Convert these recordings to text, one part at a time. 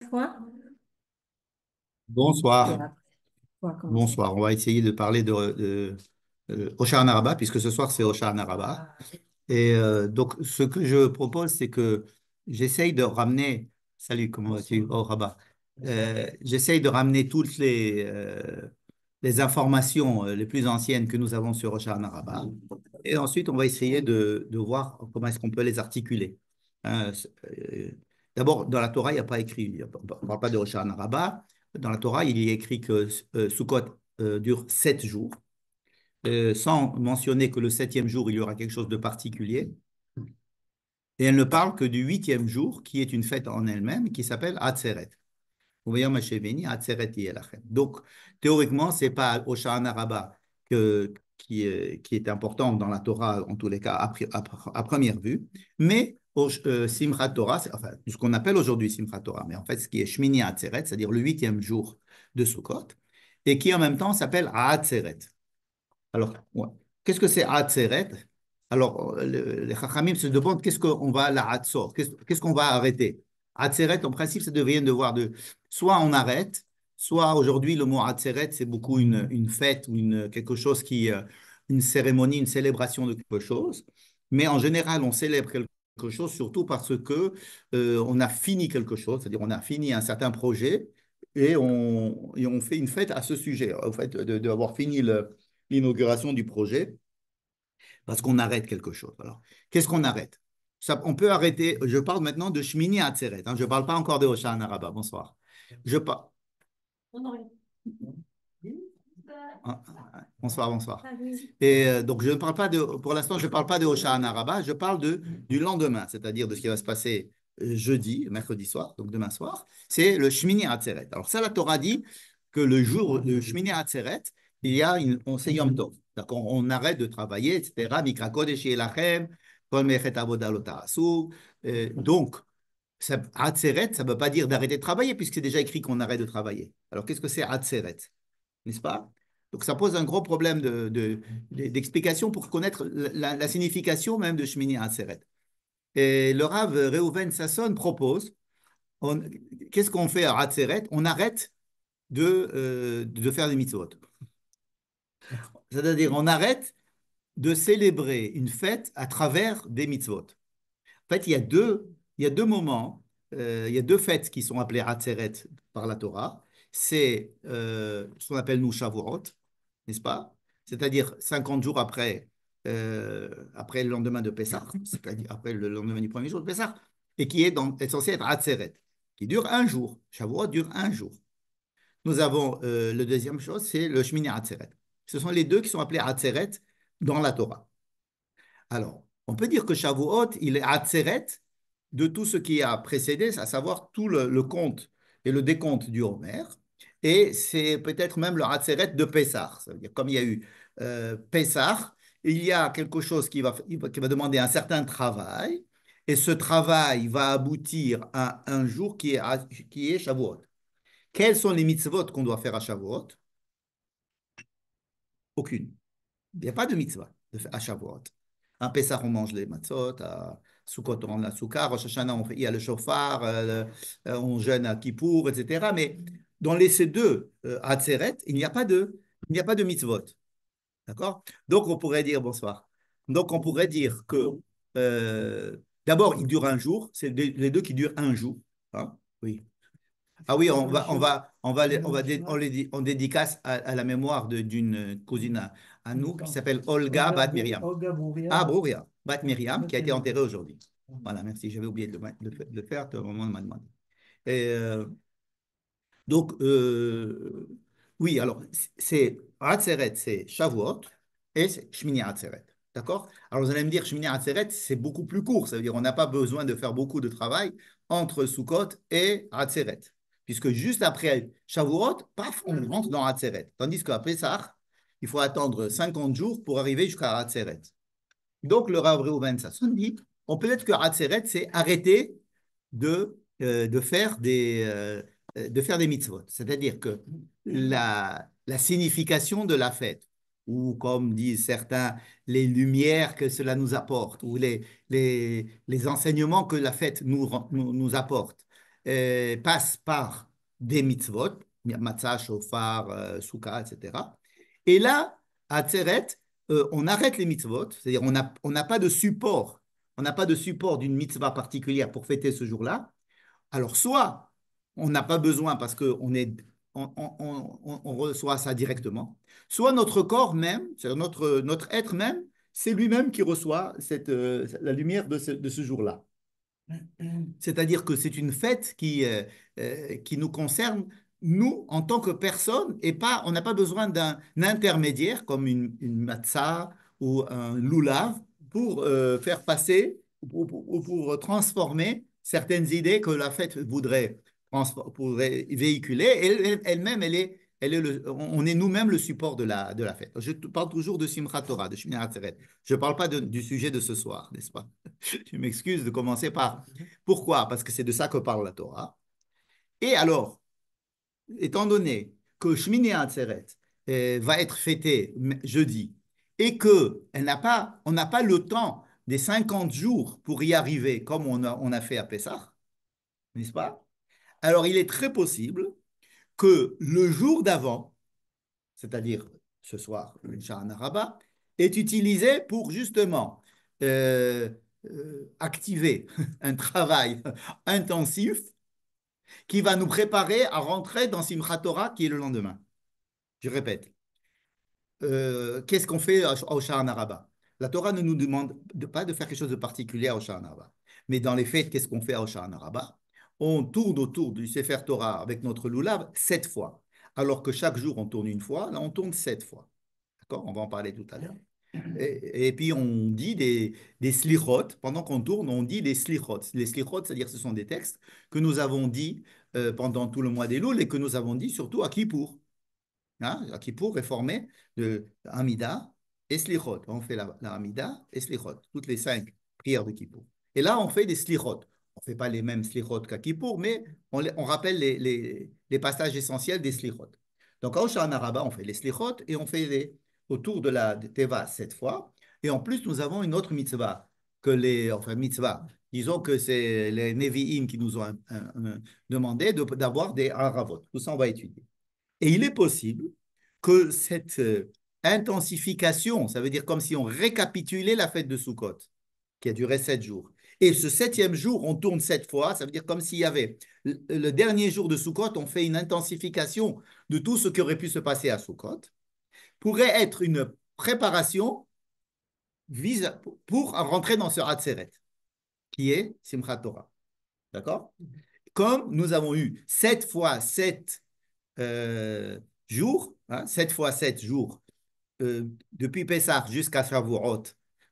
Bonsoir. Bonsoir. On va essayer de parler de, de, euh, puisque ce soir c'est Oshana Araba. Ah. Et euh, donc, ce que je propose, c'est que j'essaye de ramener. Salut, comment vas-tu Oh, euh, j'essaye de ramener toutes les, informations les plus anciennes que nous avons sur Oshana Araba. Et ensuite, on va essayer de, voir comment est-ce qu'on peut les articuler. Hein, D'abord, dans la Torah, il n'y a pas écrit, on ne parle pas de Rosh Araba. Dans la Torah, il y est écrit que euh, Sukkot euh, dure sept jours, euh, sans mentionner que le septième jour, il y aura quelque chose de particulier. Et elle ne parle que du huitième jour, qui est une fête en elle-même, qui s'appelle Atzeret. Donc, théoriquement, ce n'est pas Oshana Rabba que, qui, qui, est important dans la Torah, en tous les cas, à première vue, mais euh, Simchat Torah, enfin, ce qu'on appelle aujourd'hui Simchat Torah, mais en fait, ce qui est Shmini Atzeret, c'est-à-dire le huitième jour de Sukkot, et qui en même temps s'appelle Atzeret. Alors, qu'est-ce que c'est Atzeret Alors, les Chachamim se demandent qu'est-ce qu'on va la qu'est-ce qu'on va arrêter Atzeret, en principe, ça devient devoir de. Soit on arrête, soit aujourd'hui, le mot Atzeret, c'est beaucoup une, fête ou une, quelque chose qui. Euh, une cérémonie, une célébration de quelque chose. Mais en général, on célèbre quelque chose, surtout parce que euh, on a fini quelque chose, c'est-à-dire on a fini un certain projet et on, on fait une fête à ce sujet, en fait d'avoir fini l'inauguration du projet, parce qu'on arrête quelque chose. Alors, qu'est-ce qu'on arrête On peut arrêter, je parle maintenant de Shmini Atzeret, hein, je ne parle pas encore de Hoshana Rabba, bonsoir. Je parle. Ah, ah, ah. Bonsoir, bonsoir. Et euh, donc, je ne parle pas de, pour l'instant, je ne parle pas de Hoshana Rabbah, je parle de, du lendemain, c'est-à-dire de ce qui va se passer euh, jeudi, mercredi soir, donc demain soir. C'est le Shmini Atzeret. Alors, ça, la Torah dit que le jour de Shmini Atzeret, il y a une, on Yom D'accord on, arrête de travailler, etc. Mikra Kodesh euh, Donc, ça, ça ne veut pas dire d'arrêter de travailler, puisque c'est déjà écrit qu'on arrête de travailler. Alors, qu'est-ce que c'est Atzeret N'est-ce pas donc ça pose un gros problème d'explication de, pour connaître la, signification même de à Aseret. Et le Rav Reuven Sasson propose qu'est-ce qu'on fait à Atzeret On arrête de, euh, de faire des mitzvot. C'est-à-dire, on arrête de célébrer une fête à travers des mitzvot. En fait, il y a deux, il y a deux moments, euh, il y a deux fêtes qui sont appelées Atzeret par la Torah. C'est euh, ce qu'on appelle nous Shavuot, n'est-ce pas C'est-à-dire 50 jours après, euh, après le lendemain de Pessah, c'est-à-dire après le lendemain du premier jour de Pessah, et qui est, donc censé être Atzeret, qui dure un jour. Shavuot dure un jour. Nous avons euh, le deuxième chose, c'est le Shmini Atzeret. Ce sont les deux qui sont appelés Atzeret dans la Torah. Alors, on peut dire que Shavuot, il est Atzeret de tout ce qui a précédé, à savoir tout le, compte et le décompte du Homer, et c'est peut-être même le Hatseret de Pessah. dire, comme il y a eu euh, il y a quelque chose qui va, qui va demander un certain travail, et ce travail va aboutir à un jour qui est, qui est Shavuot. Quelles sont les mitzvot qu'on doit faire à Shavuot Aucune. Il n'y a pas de mitzvah à Shavuot. À Pessah, on mange les matzot, à Sukkot, on a la soukar, à Rosh on il y a le chauffard, euh, euh, on jeûne à Kippour, etc. Mais dans les C2 à euh, il n'y a pas de, il n'y a pas de mitzvot. D'accord Donc on pourrait dire, bonsoir. Donc on pourrait dire que euh, d'abord il dure un jour, c'est les deux qui durent un jour. Hein oui. Ah oui, on va, on va, on va, on va, on les, dédicace à, la mémoire d'une cousine à, nous qui s'appelle Olga Olga Miriam. Ah, Brouria. Bat qui a été enterrée aujourd'hui. Voilà, merci, j'avais oublié de le, faire moment Et, euh, donc, euh, oui, alors, c'est Atzeret, c'est Shavuot, et c'est Shmini Atzeret. D'accord Alors, vous allez me dire, Shmini Atzeret, c'est beaucoup plus court. Ça veut dire qu'on n'a pas besoin de faire beaucoup de travail entre Sukkot et Atzeret. Puisque juste après Shavuot, paf, on rentre dans Atzeret. Tandis qu'après ça, il faut attendre 50 jours pour arriver jusqu'à Atzeret. Donc, le Rav Reuven Sasson dit, on peut être que Atzeret, c'est arrêter de, euh, de faire des... Euh, euh, de faire des mitzvot. C'est-à-dire que la, signification de la fête, ou comme disent certains, les lumières que cela nous apporte, ou les, les, enseignements que la fête nous, apporte, euh, passent par des mitzvot, matzah, shofar, euh, etc. Et là, à Tseret, euh, on arrête les mitzvot, c'est-à-dire on n'a pas de support, on n'a pas de support d'une mitzvah particulière pour fêter ce jour-là. Alors soit on n'a pas besoin parce qu'on on, reçoit ça directement, soit notre corps même, cest notre, être même, c'est lui-même qui reçoit euh, la lumière de ce, jour-là. C'est-à-dire que c'est une fête euh, euh, qui, nous concerne, nous, en tant que personne, et pas, on n'a pas besoin d'un intermédiaire comme une, une matzah ou un lulav pour faire passer ou pour transformer certaines idées que la fête voudrait pour véhiculer. Elle-même, elle, est, elle est le, on est nous-mêmes le support de la, de la fête. Je parle toujours de Simchat Torah, de Shemini Atzeret. Je ne parle pas du sujet de ce soir, n'est-ce pas tu m'excuses de commencer par. Pourquoi Parce que c'est de ça que parle la Torah. Et alors, étant donné que Shemini Atzeret euh, va être fêtée jeudi et que elle n'a pas, on n'a pas le temps des 50 jours pour y arriver comme on a, on a fait à Pessah, n'est-ce pas alors, il est très possible que le jour d'avant, c'est-à-dire ce soir, le araba est utilisé pour justement euh, euh, activer un travail intensif qui va nous préparer à rentrer dans Simchat Torah qui est le lendemain. Je répète. Euh, qu'est-ce qu'on fait au Araba La Torah ne nous demande pas de faire quelque chose de particulier au Araba. Mais dans les faits, qu'est-ce qu'on fait au araba on tourne autour du Sefer Torah avec notre loulave sept fois. Alors que chaque jour, on tourne une fois, là, on tourne sept fois. D'accord On va en parler tout à l'heure. Et, puis, on dit des, des Pendant qu'on tourne, on dit des slichot. Les slichot, c'est-à-dire ce sont des textes que nous avons dit euh, pendant tout le mois des Louls et que nous avons dit surtout à Kippour. Hein à Kippour réformé de Amida et slichot. On fait la, Amida et slichot, toutes les cinq prières de Kippour. Et là, on fait des slichot on ne fait pas les mêmes slichot qu'à Kippour, mais on, rappelle les, passages essentiels des slichot. Donc, à Arabat, on fait les slichot et on fait autour de la Teva cette fois. Et en plus, nous avons une autre mitzvah, que les, enfin, mitzvah, disons que c'est les Nevi'im qui nous ont euh, euh, demandé d'avoir des haravot. Tout ça, on va étudier. Et il est possible que cette euh, intensification, ça veut dire comme si on récapitulait la fête de Sukkot, qui a duré sept jours, et ce septième jour, on tourne sept fois, ça veut dire comme s'il y avait le dernier jour de Sukkot, on fait une intensification de tout ce qui aurait pu se passer à Sukkot, pourrait être une préparation pour rentrer dans ce Hatzeret, qui est Simchat Torah. D'accord Comme nous avons eu sept fois sept euh, jours, hein, sept fois sept jours, euh, depuis Pesach jusqu'à Shavuot,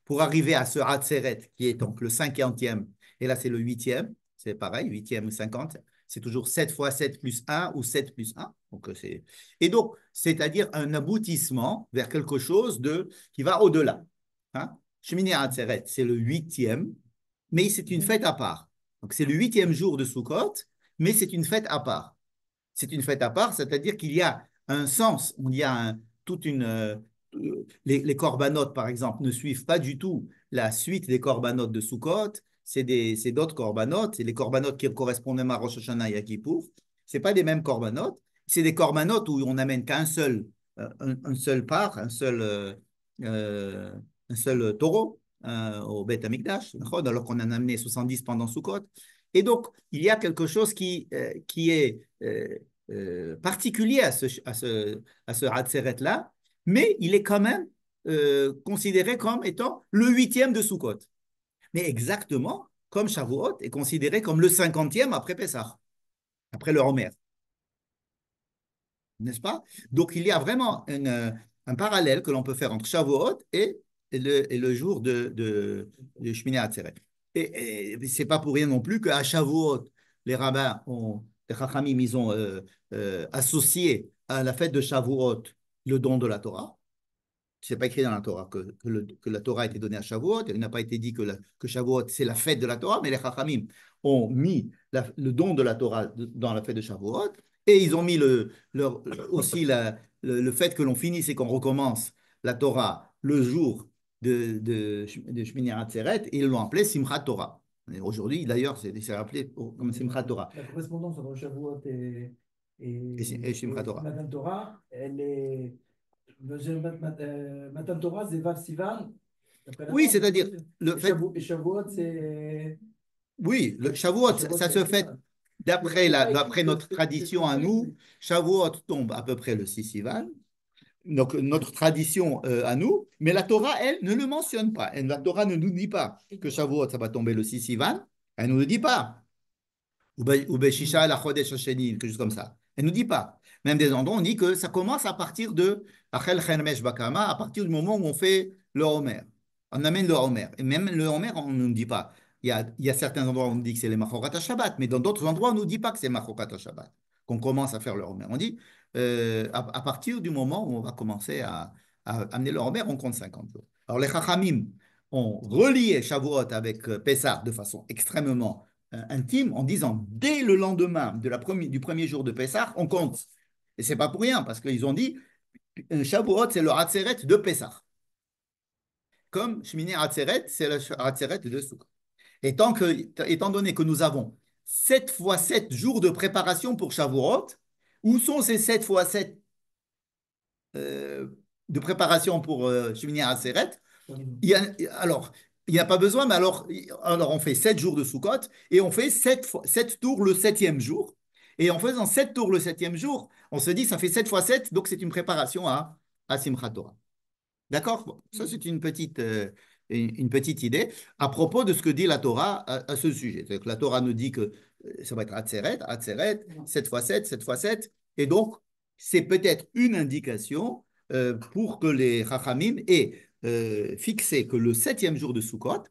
pour arriver à ce Hatzeret, qui est donc le cinquantième, et là c'est le huitième, c'est pareil, huitième, ou cinquante, c'est toujours 7 fois 7 plus 1 ou 7 plus 1. Donc euh, et donc, c'est-à-dire un aboutissement vers quelque chose de, qui va au-delà. Cheminée hein. à c'est le huitième, mais c'est une fête à part. Donc c'est le huitième jour de Sukkot, mais c'est une fête à part. C'est une fête à part, c'est-à-dire qu'il y a un sens, il y a toute une, euh, les, les corbanotes, par exemple, ne suivent pas du tout la suite des corbanotes de Sukkot. C'est d'autres corbanotes. C'est les corbanotes qui correspondent même à Rosh Hashanah et à Kippour. Ce pas les mêmes corbanotes. C'est des corbanotes où on n'amène qu'un seul, euh, un, seul part, un seul, euh, euh, un seul taureau au Beth Amikdash, alors qu'on en a amené 70 pendant Sukkot. Et donc, il y a quelque chose qui, qui est particulier à ce, à là mais il est quand même euh, considéré comme étant le huitième de Sukkot. Mais exactement comme Shavuot est considéré comme le cinquantième après Pessah, après le Homer. N'est-ce pas Donc il y a vraiment euh, un parallèle que l'on peut faire entre Shavuot et le, jour de, de, de Et, c'est pas pour rien non plus qu'à Shavuot, les rabbins ont, les Chachamim, ils ont euh, associé à la fête de Shavuot le don de la Torah. Ce n'est pas écrit dans la Torah que, que, la Torah a été donnée à Shavuot. Il n'a pas été dit que, que Shavuot, c'est la fête de la Torah, mais les Chachamim ont mis le don de la Torah dans la fête de Shavuot. Et ils ont mis le, leur, aussi le, fait que l'on finisse et qu'on recommence la Torah le jour de, de, de Shmini Atzeret, et ils l'ont appelé Simchat Torah. Aujourd'hui, d'ailleurs, c'est appelé comme Simchat Torah. La correspondance entre Shavuot et, et, et elle est. Euh, c'est Sivan. Oui, c'est-à-dire. Le fait... Shavuot, c'est. Oui, le Shavuot, ça se fait. D'après, la, d'après notre tradition à nous, Shavuot tombe à peu près le 6 Sivan, donc notre tradition euh, à nous, mais la Torah, elle, ne le mentionne pas. la Torah ne nous dit pas que Shavuot, ça va tomber le 6 Sivan, elle ne nous le dit pas. Ou la quelque chose comme ça. Elle ne nous dit pas. Même des endroits, on dit que ça commence à partir de Achel Bakama, à partir du moment où on fait le Homer. On amène le Homer. Et même le Homer, on ne nous dit pas. Il y, a, certains endroits où on dit que c'est les Machorat Shabbat, mais dans d'autres endroits, on ne nous dit pas que c'est Machorat Shabbat, qu'on commence à faire le Homer. On dit, euh, à, partir du moment où on va commencer à, amener le Homer, on compte 50 jours. Alors les Chachamim ont relié Shavuot avec euh, Pessah de façon extrêmement euh, intime en disant dès le lendemain de la du premier jour de Pessah, on compte. Et c'est pas pour rien, parce qu'ils ont dit euh, Shavuot, c'est le Hatzeret de Pessah. Comme Shemini Hatzeret, c'est le Hatzeret de Souk Et tant que, étant donné que nous avons 7 fois 7 jours de préparation pour Shavuot, où sont ces 7 fois 7 euh, de préparation pour euh, Shemini alors, il n'y a pas besoin, mais alors, alors on fait sept jours de Sukkot et on fait sept, tours le septième jour. Et en faisant sept tours le septième jour, on se dit ça fait sept fois sept, donc c'est une préparation à, à Simchat Torah. D'accord Ça, mm. c'est une petite, euh, une, petite idée à propos de ce que dit la Torah à, ce sujet. Que la Torah nous dit que euh, ça va être Atzeret, Atzeret, mm. sept fois sept, sept fois sept. Et donc, c'est peut-être une indication euh, pour que les Chachamim aient fixer euh, fixé que le septième jour de Sukkot,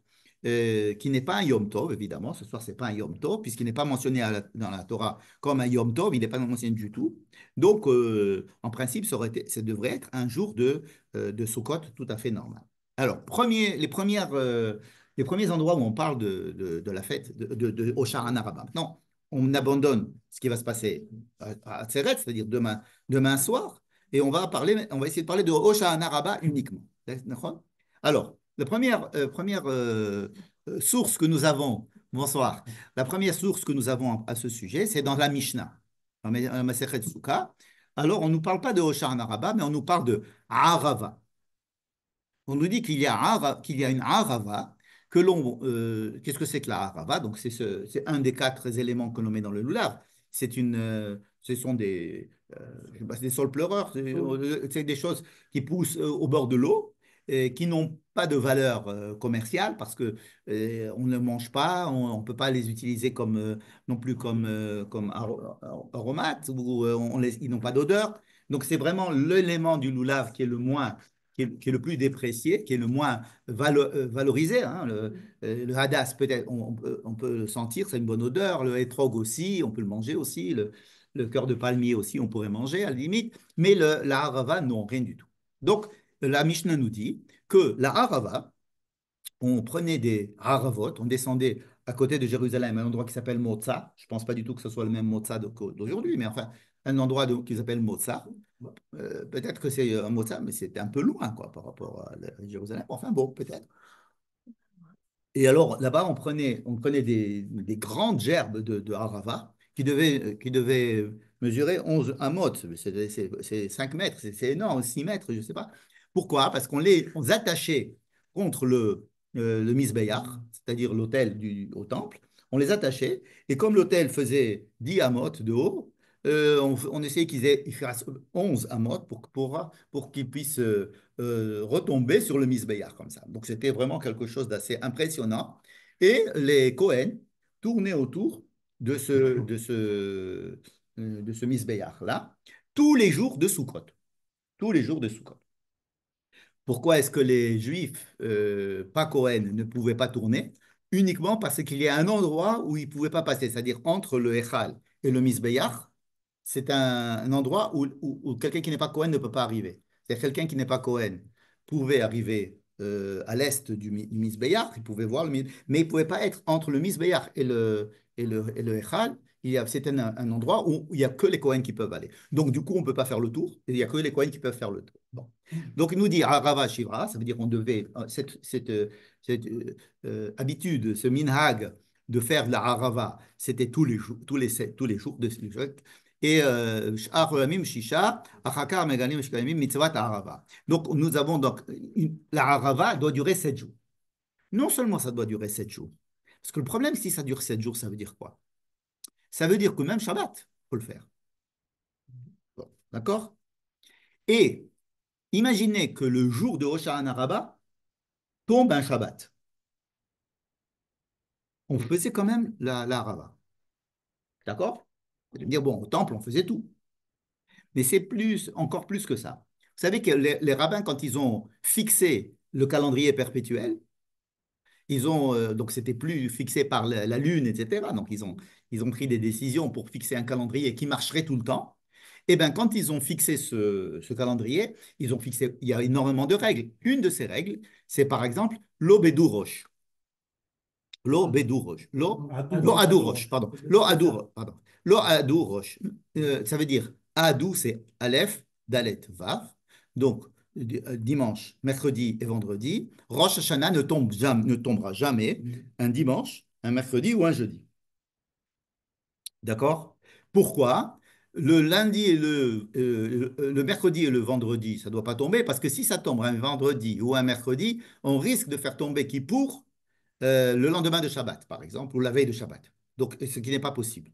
euh, qui n'est pas un Yom Tov, évidemment, ce soir, ce n'est pas un Yom Tov, puisqu'il n'est pas mentionné dans la Torah comme un Yom Tov, il n'est pas mentionné du tout. Donc, euh, en principe, ça, aurait ça, devrait être un jour de, de Sukkot tout à fait normal. Alors, premier, les, premières, les premiers endroits où on parle de, la fête de, de, de Maintenant, on abandonne ce qui va se passer à, Tseret, c'est-à-dire demain, demain soir, et on va, parler, on va essayer de parler de Hoshana Araba uniquement. Alors, la première, euh, première euh, euh, source que nous avons, bonsoir, la première source que nous avons à ce sujet, c'est dans la Mishnah, dans la Alors, on ne nous parle pas de Oshar Araba, mais on nous parle de Arava. On nous dit qu'il y, a, qu'il y a une Arava, que l'on. Qu'est-ce que c'est que la Arava Donc, c'est un des quatre éléments que l'on met dans le Lulav. C'est une ce sont des, des sols pleureurs, c'est des choses qui poussent au bord de l'eau qui n'ont pas de valeur euh, commerciale parce que euh, on ne mange pas, on ne peut pas les utiliser comme, euh, non plus comme, comme aromates, ou ils n'ont pas d'odeur. Donc c'est vraiment l'élément du loulav qui est le moins qui est, le plus déprécié, qui est le moins valorisé. Hein. le, hadas, peut-être, on, peut le sentir, c'est une bonne odeur. Le etrog aussi, on peut le manger aussi. Le, cœur de palmier aussi, on pourrait manger à la limite. Mais la harava, non, rien du tout. Donc, la Mishnah nous dit que la Harava, on prenait des Haravot, on descendait à côté de Jérusalem, à un endroit qui s'appelle Mozart. Je ne pense pas du tout que ce soit le même Mozart d'aujourd'hui, mais enfin, un endroit qui s'appelle Mozart. Euh, peut-être que c'est un euh, Mozart, mais c'était un peu loin quoi, par rapport à Jérusalem. Enfin bon, peut-être. Et alors là-bas, on prenait, on prenait des, grandes gerbes de, Harava qui devaient, euh, qui devaient mesurer 11 amotes, c'est 5 mètres, c'est énorme, 6 mètres, je ne sais pas. Pourquoi Parce qu'on les attachait contre le, euh, c'est-à-dire l'autel au temple, on les attachait, et comme l'autel faisait 10 amotes de haut, euh, on, essayait qu'ils fassent 11 amotes pour, pour, qu'ils puissent euh, euh, retomber sur le misbeyar comme ça. Donc c'était vraiment quelque chose d'assez impressionnant. Et les Cohen tournaient autour de ce, de ce, de ce là tous les jours de Soukot. Tous les jours de Soukot. Pourquoi est-ce que les Juifs, euh, pas Cohen, ne pouvaient pas tourner Uniquement parce qu'il y a un endroit où ils ne pouvaient pas passer, c'est-à-dire entre le Echal et le Misbeyar, c'est un, endroit où, quelqu'un qui n'est pas Cohen ne peut pas arriver. C'est-à-dire quelqu'un qui n'est pas Cohen pouvait arriver euh, à l'est du, du il pouvait voir le mais il ne pouvait pas être entre le Misbeyach et le, et le, le Echal. C'est un, un endroit où il n'y a que les Cohen qui peuvent aller. Donc, du coup, on ne peut pas faire le tour. Il n'y a que les Cohen qui peuvent faire le tour. Donc, il nous dit arava Shivra, ça veut dire qu'on devait, euh, cette, euh, euh, habitude, ce minhag de faire la c'était tous les, jours, tous les, tous les jours de et Shisha, arava. Donc, nous avons donc, la doit durer 7 jours. Non seulement ça doit durer 7 jours, parce que le problème, si ça dure 7 jours, ça veut dire quoi Ça veut dire que même Shabbat, il faut le faire. D'accord Et Imaginez que le jour de Rosh Hashanah tombe un Shabbat. On faisait quand même la, la D'accord Vous me dire, bon, au temple, on faisait tout. Mais c'est plus, encore plus que ça. Vous savez que les, rabbins, quand ils ont fixé le calendrier perpétuel, ils ont, euh, donc c'était plus fixé par la, lune, etc. Donc ils ont, ils ont pris des décisions pour fixer un calendrier qui marcherait tout le temps. Eh bien, quand ils ont fixé ce, calendrier, ils ont fixé, il y a énormément de règles. Une de ces règles, c'est par exemple Roche. roche Roche. pardon. Roche, pardon. Adou Roche. Euh, ça veut dire adou, c'est aleph, dalet, vav. Donc, euh, dimanche, mercredi et vendredi, Rosh Hashanah ne, tombe jamais, ne tombera jamais mm. un dimanche, un mercredi ou un jeudi. D'accord Pourquoi le lundi et le, euh, euh, le, mercredi et le vendredi, ça ne doit pas tomber, parce que si ça tombe un vendredi ou un mercredi, on risque de faire tomber Kippour euh, le lendemain de Shabbat, par exemple, ou la veille de Shabbat. Donc, ce qui n'est pas possible.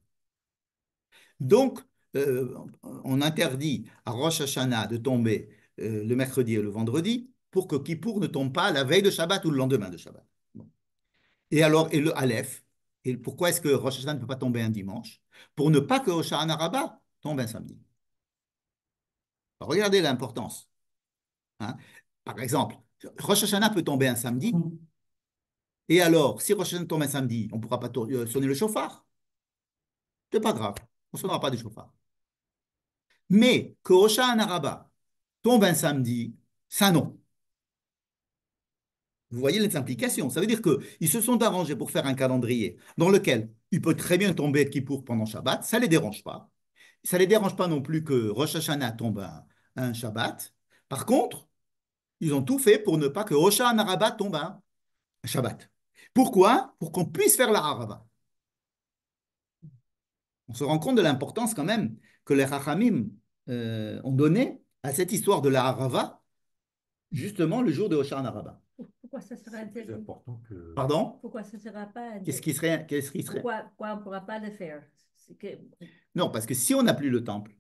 Donc, on interdit à Rosh Hashanah de tomber le mercredi et le vendredi pour que Kippour ne tombe pas la veille de Shabbat ou le lendemain de Shabbat. Et alors, et le Aleph, et pourquoi est-ce que Rosh Hashanah ne peut pas tomber un dimanche Pour ne pas que Rosh Hashanah tombe un samedi. Regardez l'importance. Hein. Par exemple, Rosh Hashanah peut tomber un samedi. Mm. Et alors, si Rosh Hashanah tombe un samedi, on ne pourra pas euh, sonner le chauffard. Ce n'est pas grave. On ne sonnera pas du chauffard. Mais que Rosh Hashanah tombe un samedi, ça non. Vous voyez les implications. Ça veut dire qu'ils se sont arrangés pour faire un calendrier dans lequel il peut très bien tomber Kippour pendant Shabbat, ça ne les dérange pas. Ça ne les dérange pas non plus que Rosh Hashanah tombe un, Shabbat. Par contre, ils ont tout fait pour ne pas que Rosh Hashanah tombe un Shabbat. Pourquoi Pour qu'on puisse faire la Harava. On se rend compte de l'importance quand même que les Rachamim euh, ont donné à cette histoire de la Harava, justement le jour de Rosh Hashanah. Pourquoi ça serait que... Pardon Pourquoi ça ne sera pas Qu'est-ce qui serait, qu'est-ce qui serait... pourquoi on ne pourra pas le faire non, parce que si on n'a plus le temple,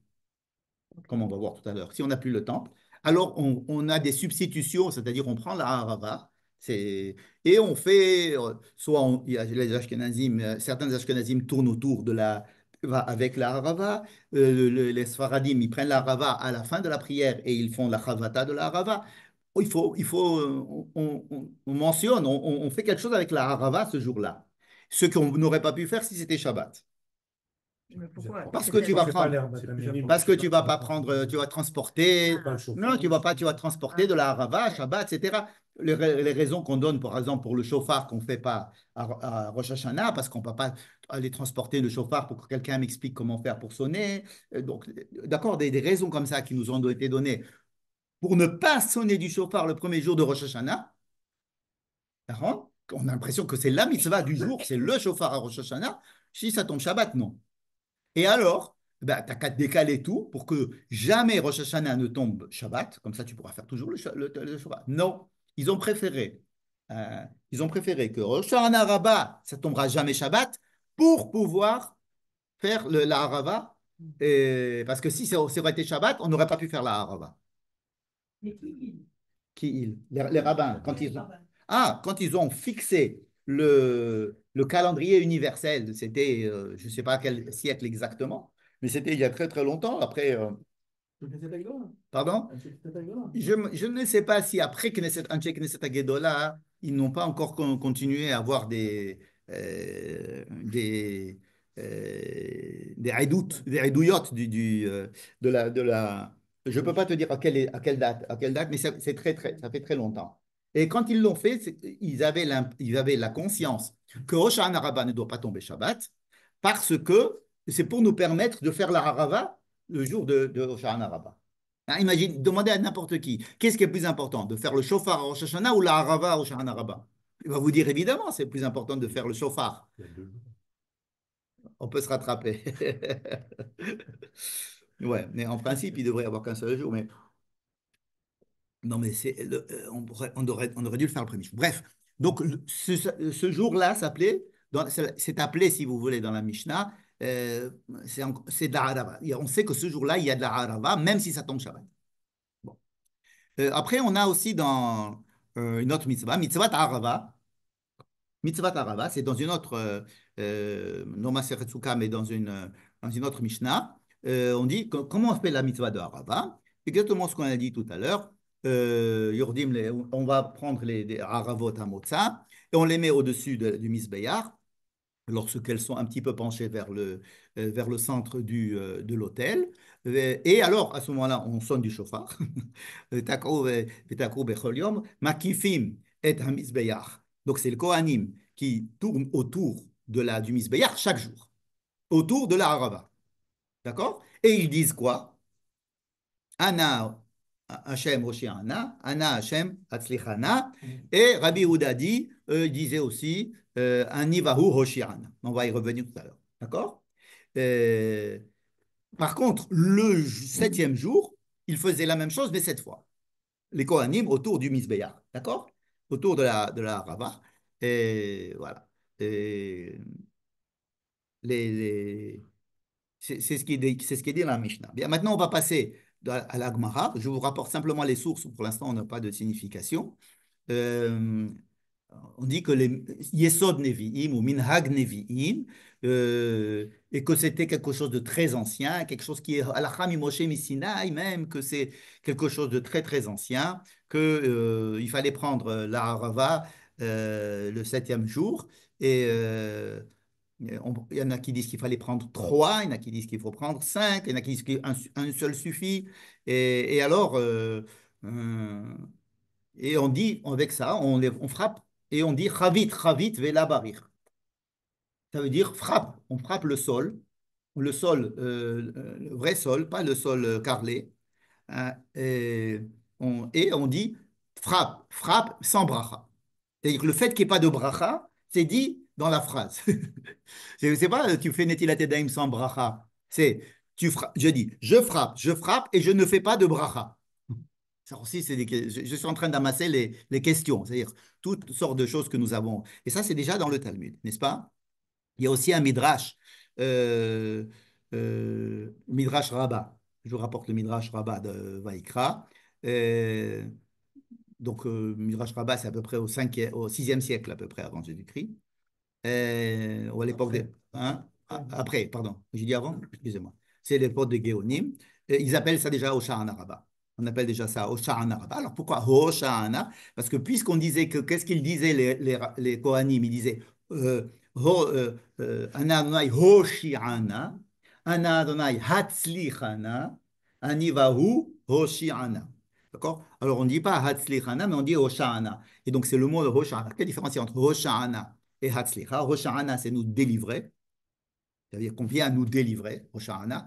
comme on va voir tout à l'heure, si on n'a plus le temple, alors on, a des substitutions, c'est-à-dire on prend la harava, et on fait, euh, soit les ashkenazim, euh, certains ashkenazim tournent autour de la, avec la harava, euh, les sfaradim, ils prennent la harava à la fin de la prière et ils font la chavata de la harava. Il faut, il faut, on, mentionne, on, on, fait quelque chose avec la harava ce jour-là. Ce qu'on n'aurait pas pu faire si c'était Shabbat parce que tu vas prendre, parce que tu vas pas prendre, tu vas transporter, non, tu vas pas, tu vas transporter de la à ah. Shabbat, etc. Les, les raisons qu'on donne, par exemple, pour le chauffard qu'on fait pas à, Rosh Hashanah, parce qu'on va pas aller transporter le chauffard pour que quelqu'un m'explique comment faire pour sonner. Euh, donc, d'accord, des, des, raisons comme ça qui nous ont été données pour ne pas sonner du chauffard le premier jour de Rosh Hashanah. On a l'impression que c'est la mitzvah du jour, c'est le chauffard à Rosh Hashanah. Si ça tombe Shabbat, non. Et alors, bah, tu as qu'à décaler tout pour que jamais Rosh Hashanah ne tombe Shabbat, comme ça tu pourras faire toujours le, Shabbat. Non, ils ont préféré. Euh, ils ont préféré que Rosh Hashanah Rabbah, ça tombera jamais Shabbat, pour pouvoir faire le, la mm. Et, parce que si ça, aurait été Shabbat, on n'aurait pas pu faire la Harava. Mais qui ils les, rabbins. Quand ils ah, quand ils ont fixé le, le calendrier universel. C'était, euh, je ne sais pas quel siècle exactement, mais c'était il y a très très longtemps. Après. Euh, pardon je, je, ne sais pas si après Knesset Knesset Agedola, ils n'ont pas encore continué à avoir des. Euh, des des redoutes, des redouillottes du, de la de la je peux pas te dire à quelle à quelle date à quelle date mais c'est très très ça fait très longtemps et quand ils l'ont fait ils avaient ils avaient la conscience que Rosh ne doit pas tomber Shabbat, parce que c'est pour nous permettre de faire la Harava le jour de, de Rosh hein, imagine, demandez à n'importe qui, qu'est-ce qui est plus important, de faire le shofar à Rosh ou la Harava à Rosh Il va vous dire évidemment, c'est plus important de faire le shofar. On peut se rattraper. ouais, mais en principe, il devrait y avoir qu'un seul jour, mais non, mais c'est, euh, on, on aurait dû le faire le premier jour. Bref, donc, ce, jour-là s'appelait, c'est appelé, si vous voulez, dans la Mishnah, euh, c'est de on sait que ce jour-là, il y a de la Arava, même si ça tombe Shabbat. Euh, après, on a aussi dans euh, une autre mitzvah, mitzvah harava. Mitzvah Tarava, c'est dans une autre, non Maseretsuka, mais dans une, dans une autre Mishnah. on dit comment on fait la mitzvah de Arava, Exactement ce qu'on a dit tout à l'heure euh, on va prendre les, les aravot à et on les met au-dessus de, du misbeyar lorsqu'elles sont un petit peu penchées vers le, euh, vers le centre du, euh, de l'hôtel euh, Et alors, à ce moment-là, on sonne du chauffard. Makifim et Donc, c'est le Kohanim qui tourne autour de la, du misbeyar chaque jour, autour de la harava. D'accord Et ils disent quoi Anna Hachem Roshihana, Anna, Hashem Hachem Atzlichana. Mm. Et Rabbi Houda disait aussi Anivahu euh, On va y revenir tout à l'heure. D'accord euh, Par contre, le septième jour, il faisait la même chose, mais cette fois. Les Kohanim autour du Misbeyar. D'accord Autour de la, de la Rava. Et voilà. C'est ce qui est dit dans la Mishnah. maintenant, on va passer à Je vous rapporte simplement les sources pour l'instant on n'a pas de signification. Euh, on dit que les Yesod Nevi'im ou Minhag Nevi'im, euh, et que c'était quelque chose de très ancien, quelque chose qui est Alacham Moshe même que c'est quelque chose de très très ancien, qu'il euh, il fallait prendre la le septième jour et euh, il y en a qui disent qu'il fallait prendre trois, il y en a qui disent qu'il faut prendre cinq, il y en a qui disent qu'un un seul suffit. Et, alors, euh, euh, et on dit, avec ça, on, on frappe et on dit Ravit, Ravit, Vela Barir. Ça veut dire frappe, on frappe le sol, le sol, le vrai sol, pas le sol carrelé. et, on, et, on, dit frappe, frappe sans bracha. C'est-à-dire que le fait qu'il n'y ait pas de bracha, c'est dit dans la phrase. je pas, euh, tu fais Netilat sans bracha. C'est, tu je dis, je frappe, je frappe et je ne fais pas de bracha. Ça aussi, c'est je, suis en train d'amasser les, questions, c'est-à-dire toutes sortes de choses que nous avons. Et ça, c'est déjà dans le Talmud, n'est-ce pas Il y a aussi un midrash, euh, euh, midrash rabba. Je vous rapporte le midrash rabba de Vaikra. donc, midrash rabba, c'est à peu près au, 5 au 6e siècle, à peu près avant Jésus-Christ. Euh, ou à l'époque de. Hein, après, pardon, j'ai dit avant, excusez-moi. C'est l'époque de Géonim. Ils appellent ça déjà Osha'ana On appelle déjà ça Osha'ana Alors pourquoi Osha'ana Parce que puisqu'on disait que, qu'est-ce qu'ils disaient les, les, Kohanim Ils disaient Ana euh, euh, Adonai Hoshi'ana, Ana Adonai Hatzlichana, Anivahu Hoshi'ana. D'accord Alors on ne dit pas Hatzlichana, mais on dit Osha'ana. Et donc c'est le mot de Hoshana Quelle différence il y a entre Hosha'ana et Hatzlicha. Roshahana, c'est nous délivrer. C'est-à-dire qu'on vient nous délivrer, Roshahana.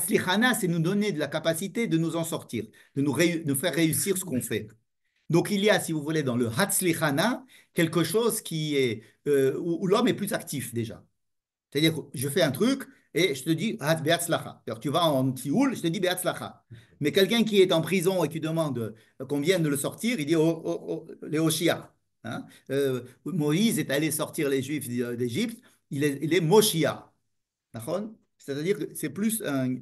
c'est nous donner de la capacité de nous en sortir, de nous, faire réussir ce qu'on fait. Donc il y a, si vous voulez, dans le Hatzlichana, quelque chose qui est, euh, où, l'homme est plus actif déjà. C'est-à-dire, je fais un truc et je te dis Alors Tu vas en Tioul, je te dis Beatzlacha. Mais quelqu'un qui est en prison et qui demande euh, qu'on vienne de le sortir, il dit oh, oh, oh Hein. Euh, Moïse est allé sortir les Juifs d'Égypte, il est, il Moshia. C'est-à-dire que c'est plus, un,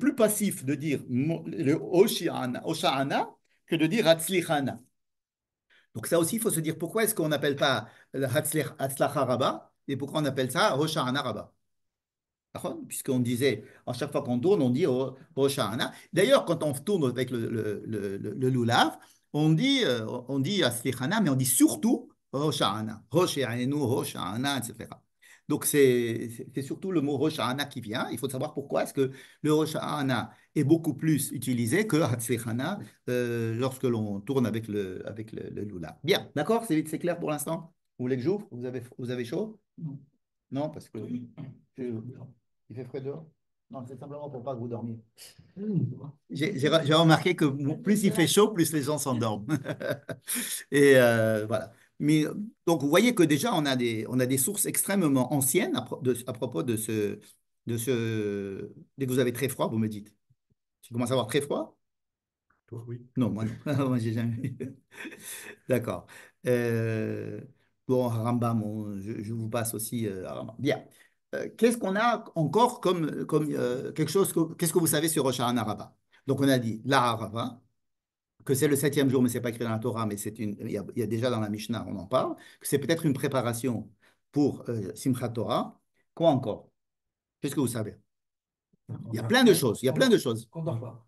plus passif de dire le Osha'ana que de dire Hatzlichana. Donc ça aussi, il faut se dire pourquoi est-ce qu'on n'appelle pas le Rabba et pourquoi on appelle ça Osha'ana Rabba. Puisqu'on disait, à chaque fois qu'on tourne, on dit Osha'ana. D'ailleurs, quand on tourne avec le, le, on dit, euh, on dit mais on dit surtout Roshana, Roshéaenu, Roshana, etc. Donc c'est surtout le mot Roshana qui vient. Il faut savoir pourquoi est-ce que le Roshana est beaucoup plus utilisé que Hatsehana euh, lorsque l'on tourne avec le, avec le, Lula. Bien, d'accord C'est clair pour l'instant Vous voulez que j'ouvre vous avez, chaud Non, parce que... il fait frais dehors non, c'est simplement pour pas que vous dormiez. Mmh. J'ai remarqué que plus il fait chaud, plus les gens s'endorment. Et euh, voilà. Mais donc, vous voyez que déjà, on a des, on a des sources extrêmement anciennes à, propos de ce, de ce. Dès que vous avez très froid, vous me dites. Tu commences à avoir très froid Toi, oui. Non, moi, non. moi, j'ai jamais. D'accord. Euh, bon, Rambam, je, vous passe aussi euh, Bien. Euh, qu'est-ce qu'on a encore comme, euh, quelque chose Qu'est-ce que vous savez sur Rosh araba Donc on a dit la hein, que c'est le septième jour, mais c'est pas écrit dans la Torah, mais c'est une, il y, a, déjà dans la Mishnah, on en parle, que c'est peut-être une préparation pour euh, Simchat Torah. Quoi encore Qu'est-ce que vous savez Il y a plein de choses. Il y a plein de choses. Qu'on dort pas.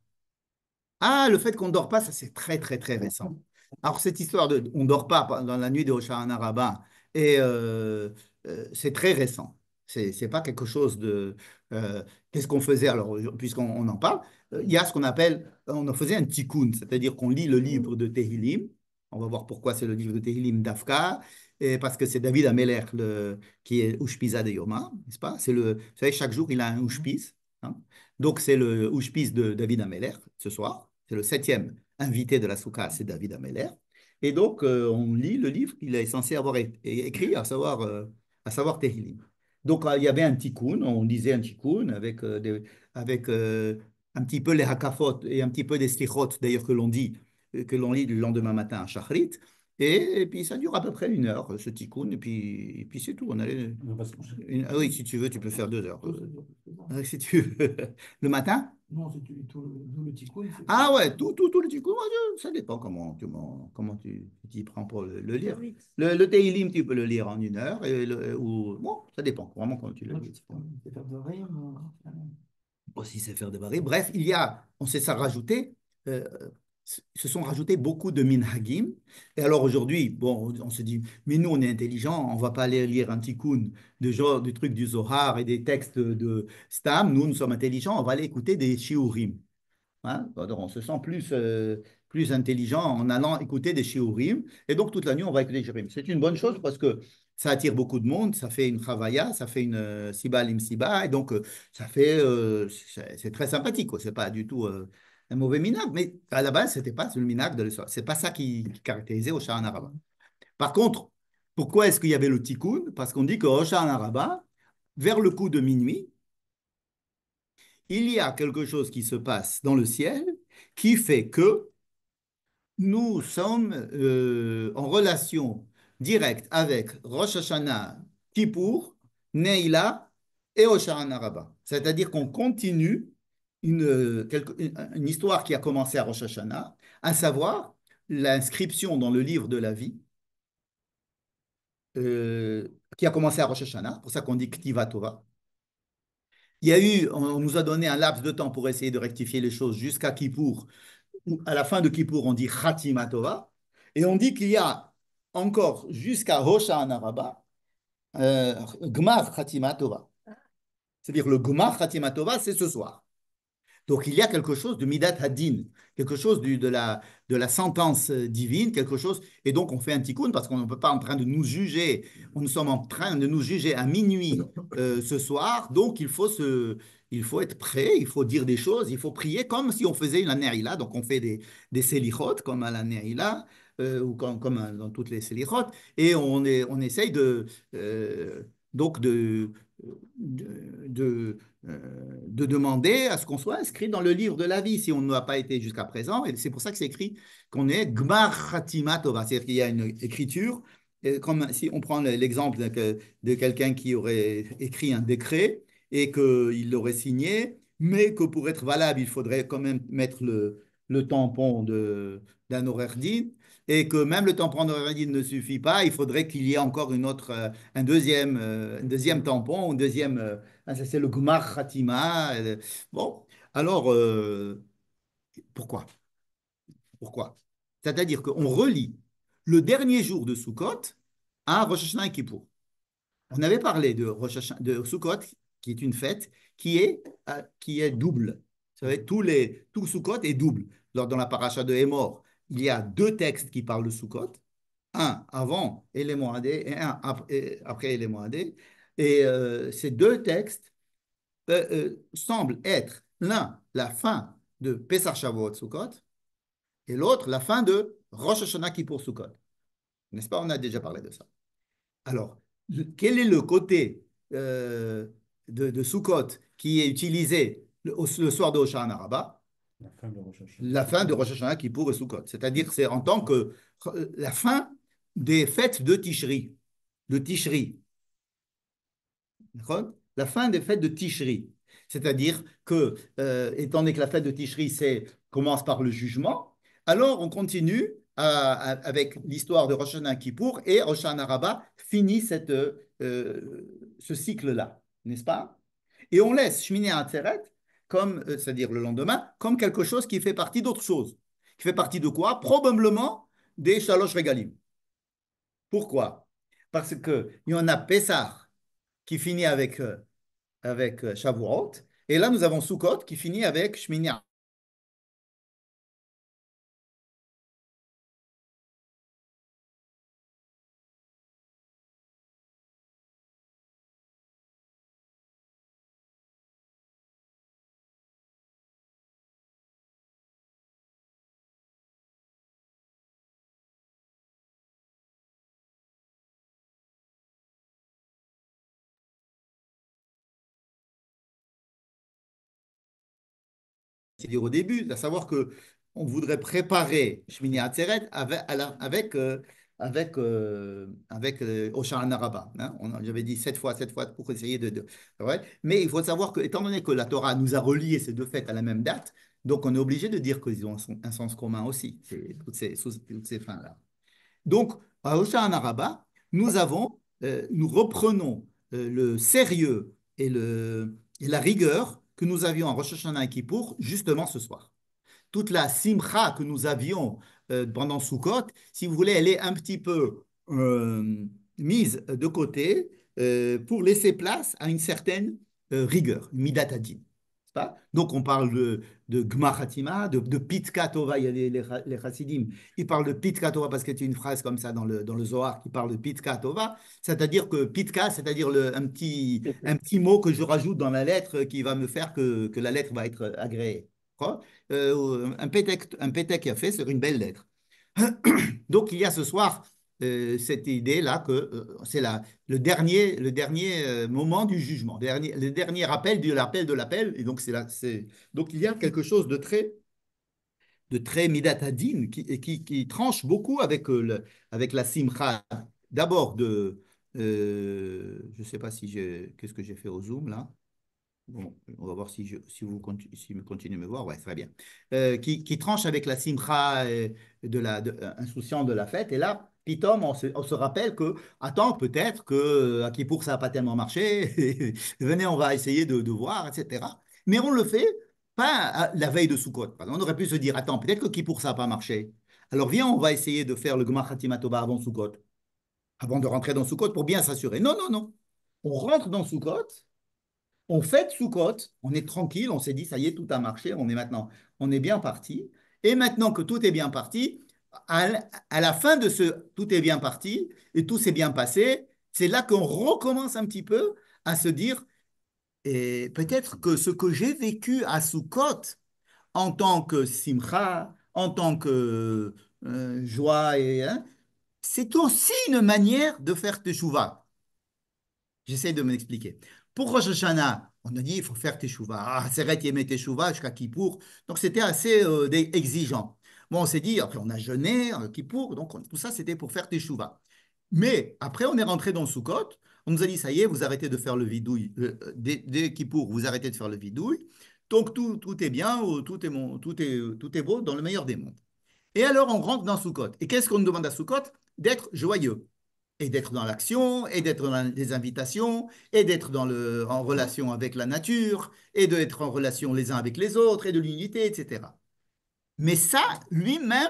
Ah, le fait qu'on ne dort pas, ça c'est très très très récent. Alors cette histoire de on dort pas dans la nuit de Rosh araba et c'est très récent. C'est n'est pas quelque chose de... Euh, qu'est-ce qu'on faisait alors, euh, puisqu'on en parle euh, Il y a ce qu'on appelle, on en faisait un tikkun, c'est-à-dire qu'on lit le livre de Tehillim. On va voir pourquoi c'est le livre de Tehillim d'Afka, et parce que c'est David Ameler le, qui est Ushpiza de Yoma, n'est-ce pas C'est le, Vous savez, chaque jour, il a un mmh. Ushpiz. Hein. Donc, c'est le Ushpiz de David Ameler ce soir. C'est le septième invité de la Souka, c'est David Ameler. Et donc, on lit le livre qu'il est censé avoir écrit, à savoir, à savoir Tehillim. Donc, euh, il y avait un tikkun, on disait un tikkun avec, euh, euh, un petit peu les hakafot et un petit peu des stichot, d'ailleurs, que l'on dit, que l'on lit le lendemain matin à Shachrit. Et, puis ça dure à peu près une heure, ce tikkun, et puis, puis c'est tout. On allait... Ah oui, si tu veux, tu peux faire deux heures. Ah, le matin Non, c'est tout, tout, le tikkun. Ah ouais, tout, tout, tout le tikkun, ça dépend comment, comment, comment tu t'y prends pour le, lire. Le, le Teilim, tu peux le lire en une heure, et ou bon, ça dépend vraiment quand tu le lis. Aussi, c'est faire de rire, Bref, il y a, on sait ça rajouter, euh, se sont rajoutés beaucoup de minhagim. Et alors aujourd'hui, bon, on se dit, mais nous, on est intelligents, on va pas aller lire un tikkun de genre, du truc du Zohar et des textes de Stam. Nous, nous sommes intelligents, on va aller écouter des shiurim. Hein? on se sent plus, euh, plus intelligent en allant écouter des shiurim. Et donc, toute la nuit, on va écouter des shiurim. C'est une bonne chose parce que ça attire beaucoup de monde, ça fait une chavaya, ça fait une euh, siba lim Et donc, euh, ça fait. c'est très sympathique, Ce C'est pas du tout un mauvais mais à la base, ce n'était pas le minac de l'histoire. Ce n'est pas ça qui, caractérisait Oshan Araba. Par contre, pourquoi est-ce qu'il y avait le tikkun Parce qu'on dit que Araba, vers le coup de minuit, il y a quelque chose qui se passe dans le ciel qui fait que nous sommes euh, en relation directe avec Rosh Hashanah, Kippour, Neila et Osharan Araba. C'est-à-dire qu'on continue euh, une, histoire qui a commencé à Rosh Hashanah, à savoir l'inscription dans le livre de la vie euh, qui a commencé à Rosh Hashanah, pour ça qu'on dit Ktiva Il y a eu, on nous a donné un laps de temps pour essayer de rectifier les choses jusqu'à Kippour. À la fin de Kippour, on dit Khatima Et on dit qu'il y a encore jusqu'à Rosh Hashanah euh, Gmar Khatima C'est-à-dire le Gmar Khatima c'est ce soir. Donc il y a quelque chose de Midat Hadin, quelque chose du, de, la, de la sentence euh, divine, quelque chose. Et donc on fait un tikkun parce qu'on ne peut pas en train de nous juger. On nous sommes en train de nous juger à minuit euh, ce soir. Donc il faut, se, il faut être prêt, il faut dire des choses, il faut prier comme si on faisait une là Donc on fait des, des comme à l'anéila. Euh, ou comme, dans toutes les selihot et on, est, on essaye de, donc de, de euh, de demander à ce qu'on soit inscrit dans le livre de la vie si on n'a pas été jusqu'à présent. Et c'est pour ça que c'est écrit qu'on est Gmar c'est-à-dire qu'il y a une écriture. comme si on prend l'exemple de, quelqu'un qui aurait écrit un décret et qu'il l'aurait signé, mais que pour être valable, il faudrait quand même mettre le, le tampon d'un horaire dit et que même le tampon de radine ne suffit pas, il faudrait qu'il y ait encore une autre, euh, un, deuxième, euh, deuxième tampon, un deuxième, euh, ça c'est le Gmar Khatima. Bon, alors, pourquoi Pourquoi C'est-à-dire qu'on relie le dernier jour de Sukkot à Rosh Hashanah et Kippour. On avait parlé de, Sukkot, qui est une fête, qui est, qui est double. Vous savez, tous les, tout Sukkot est double. Lors, dans la paracha de Hémor, il y a deux textes qui parlent de Sukkot, un avant élément AD et un après, après élément Et euh, ces deux textes euh, euh, semblent être l'un la fin de Pesach Shavuot Sukkot et l'autre la fin de Rosh Hashanah Kippur Sukkot. N'est-ce pas On a déjà parlé de ça. Alors, quel est le côté de, de Sukkot qui est utilisé le, soir de Hoshana Rabbah la fin de Rosh Hashanah. et Sukkot. C'est-à-dire, c'est en tant que la fin des fêtes de Tishri. De Tishri. La fin des fêtes de Tishri. C'est-à-dire que, euh, étant donné que la fête de Tishri commence par le jugement, alors on continue avec l'histoire de Rosh Hashanah Kippour et Rosh Hashanah finit cette, euh, ce cycle-là, n'est-ce pas Et on laisse Shmini Atzeret comme, euh, c'est-à-dire le lendemain, comme quelque chose qui fait partie d'autre chose. Qui fait partie de quoi Probablement des shalosh regalim. Pourquoi Parce qu'il y en a Pessah qui finit avec, euh, avec euh, et là nous avons Sukkot qui finit avec Shmini dire au début, à savoir que on voudrait préparer Shmini Atzeret avec, avec, euh, avec, euh, avec euh, hein. J'avais dit sept fois, sept fois pour essayer de, de. Mais il faut savoir que, étant donné que la Torah nous a relié ces deux fêtes à la même date, donc on est obligé de dire qu'ils ont un, sens commun aussi, toutes ces, toutes ces fins-là. Donc, à Oshah nous avons, nous reprenons le sérieux et, le, et la rigueur que nous avions en Rosh Hashanah et Kippour, justement ce soir. Toute la simcha que nous avions euh, pendant Sukkot, si vous voulez, elle est un petit peu euh, mise de côté euh, pour laisser place à une certaine rigueur, midatadine. Donc on parle de, de Gmachatima, de, Pitka Tova, il y a les, les, les parle ils parlent de Pitka Tova parce qu'il y a une phrase comme ça dans le, Zohar qui parle de Pitka Tova, c'est-à-dire que Pitka, c'est-à-dire un petit, mot que je rajoute dans la lettre qui va me faire que, la lettre va être agréée. Euh, un pétek, qui a fait, c'est une belle lettre. Donc il y a ce soir euh, cette idée-là que euh, c'est le dernier, le dernier euh, moment du jugement, dernier, le dernier appel de l'appel de l'appel. Et donc, là, donc, il y a quelque chose de très de très midatadine qui, qui, tranche beaucoup avec, le, avec la simcha d'abord de je ne sais pas si j'ai qu'est-ce que j'ai fait au zoom là bon on va voir si si vous continuez à me voir ouais très bien qui, tranche avec la simcha de la insouciant de la fête et là Tom, on se, rappelle que, attends, peut-être que euh, à pour ça n'a pas tellement marché, venez, on va essayer de, voir, etc. Mais on le fait pas la veille de Soukot. On aurait pu se dire, attends, peut-être que pour ça n'a pas marché. Alors viens, on va essayer de faire le Gmar Hatimatoba avant Soukot. avant de rentrer dans Soukot pour bien s'assurer. Non, non, non. On rentre dans Soukot. on fête Soukot. on est tranquille, on s'est dit, ça y est, tout a marché, on est maintenant, on est bien parti. Et maintenant que tout est bien parti, à, la fin de ce tout est bien parti et tout s'est bien passé, c'est là qu'on recommence un petit peu à se dire et peut-être que ce que j'ai vécu à Soukot en tant que simcha, en tant que euh, joie, et, hein, c'est aussi une manière de faire Teshuvah J'essaie de m'expliquer. Pour Rosh Hashanah, on a dit il faut faire Teshuvah ah, c'est vrai qu'il y teshuvah jusqu'à Kippour. Donc c'était assez euh, exigeant. Bon, on s'est dit, après on a jeûné, qui euh, pour, donc tout ça c'était pour faire Teshuvah. Mais après on est rentré dans Sukkot, on nous a dit, ça y est, vous arrêtez de faire le vidouille, euh, euh, dès, qui Kippour, vous arrêtez de faire le vidouille, donc tout, tout est bien, tout est, bon, tout, est, tout est beau dans le meilleur des mondes. Et alors on rentre dans Sukkot. Et qu'est-ce qu'on nous demande à Sukkot D'être joyeux et d'être dans l'action, et d'être dans les invitations, et d'être dans le, en relation avec la nature, et d'être en relation les uns avec les autres, et de l'unité, etc. Mais ça, lui-même,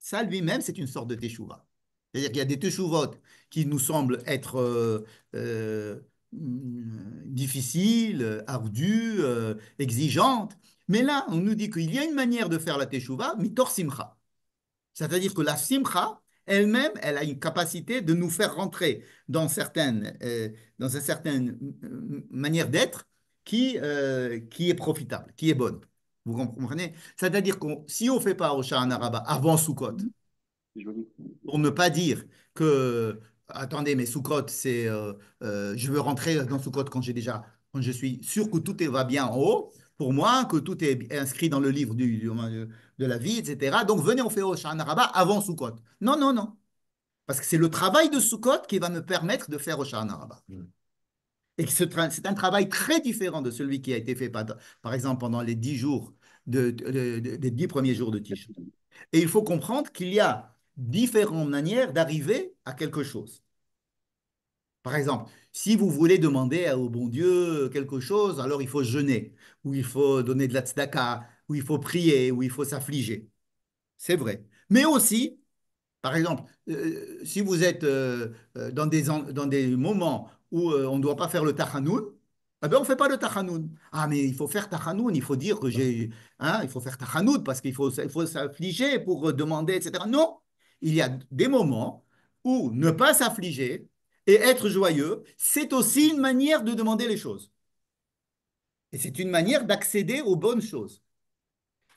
ça lui-même, c'est une sorte de teshuvah. C'est-à-dire qu'il y a des teshuvot qui nous semblent être euh, euh, difficiles, ardues, euh, exigeantes. Mais là, on nous dit qu'il y a une manière de faire la teshuvah, mitor simcha. C'est-à-dire que la simcha, elle-même, elle a une capacité de nous faire rentrer dans, certaines, dans une certaine manière d'être qui, qui est profitable, qui est bonne. Vous comprenez C'est-à-dire que si on fait pas Rocha en avant Soukot, pour ne pas dire que, attendez, mais Soukot, c'est, euh, euh, je veux rentrer dans Soukot quand j'ai déjà, quand je suis sûr que tout va bien en haut, pour moi, que tout est inscrit dans le livre du, de la vie, etc. Donc venez, on fait Rocha en avant Soukot. Non, non, non. Parce que c'est le travail de Soukot qui va me permettre de faire Rocha en et c'est un travail très différent de celui qui a été fait, par, exemple, pendant les dix jours, de, des dix premiers jours de Tishou. Et il faut comprendre qu'il y a différentes manières d'arriver à quelque chose. Par exemple, si vous voulez demander au bon Dieu quelque chose, alors il faut jeûner, ou il faut donner de la tzedaka, ou il faut prier, ou il faut s'affliger. C'est vrai. Mais aussi, par exemple, euh, si vous êtes euh, euh, dans, des, dans des moments où euh, on ne doit pas faire le tachanoun, eh ben, on ne fait pas le Tahanoun. Ah, mais il faut faire Tahanoun, il faut dire que j'ai. Hein, il faut faire Tahanoun parce qu'il faut, faut s'affliger pour euh, demander, etc. Non, il y a des moments où ne pas s'affliger et être joyeux, c'est aussi une manière de demander les choses. Et c'est une manière d'accéder aux bonnes choses.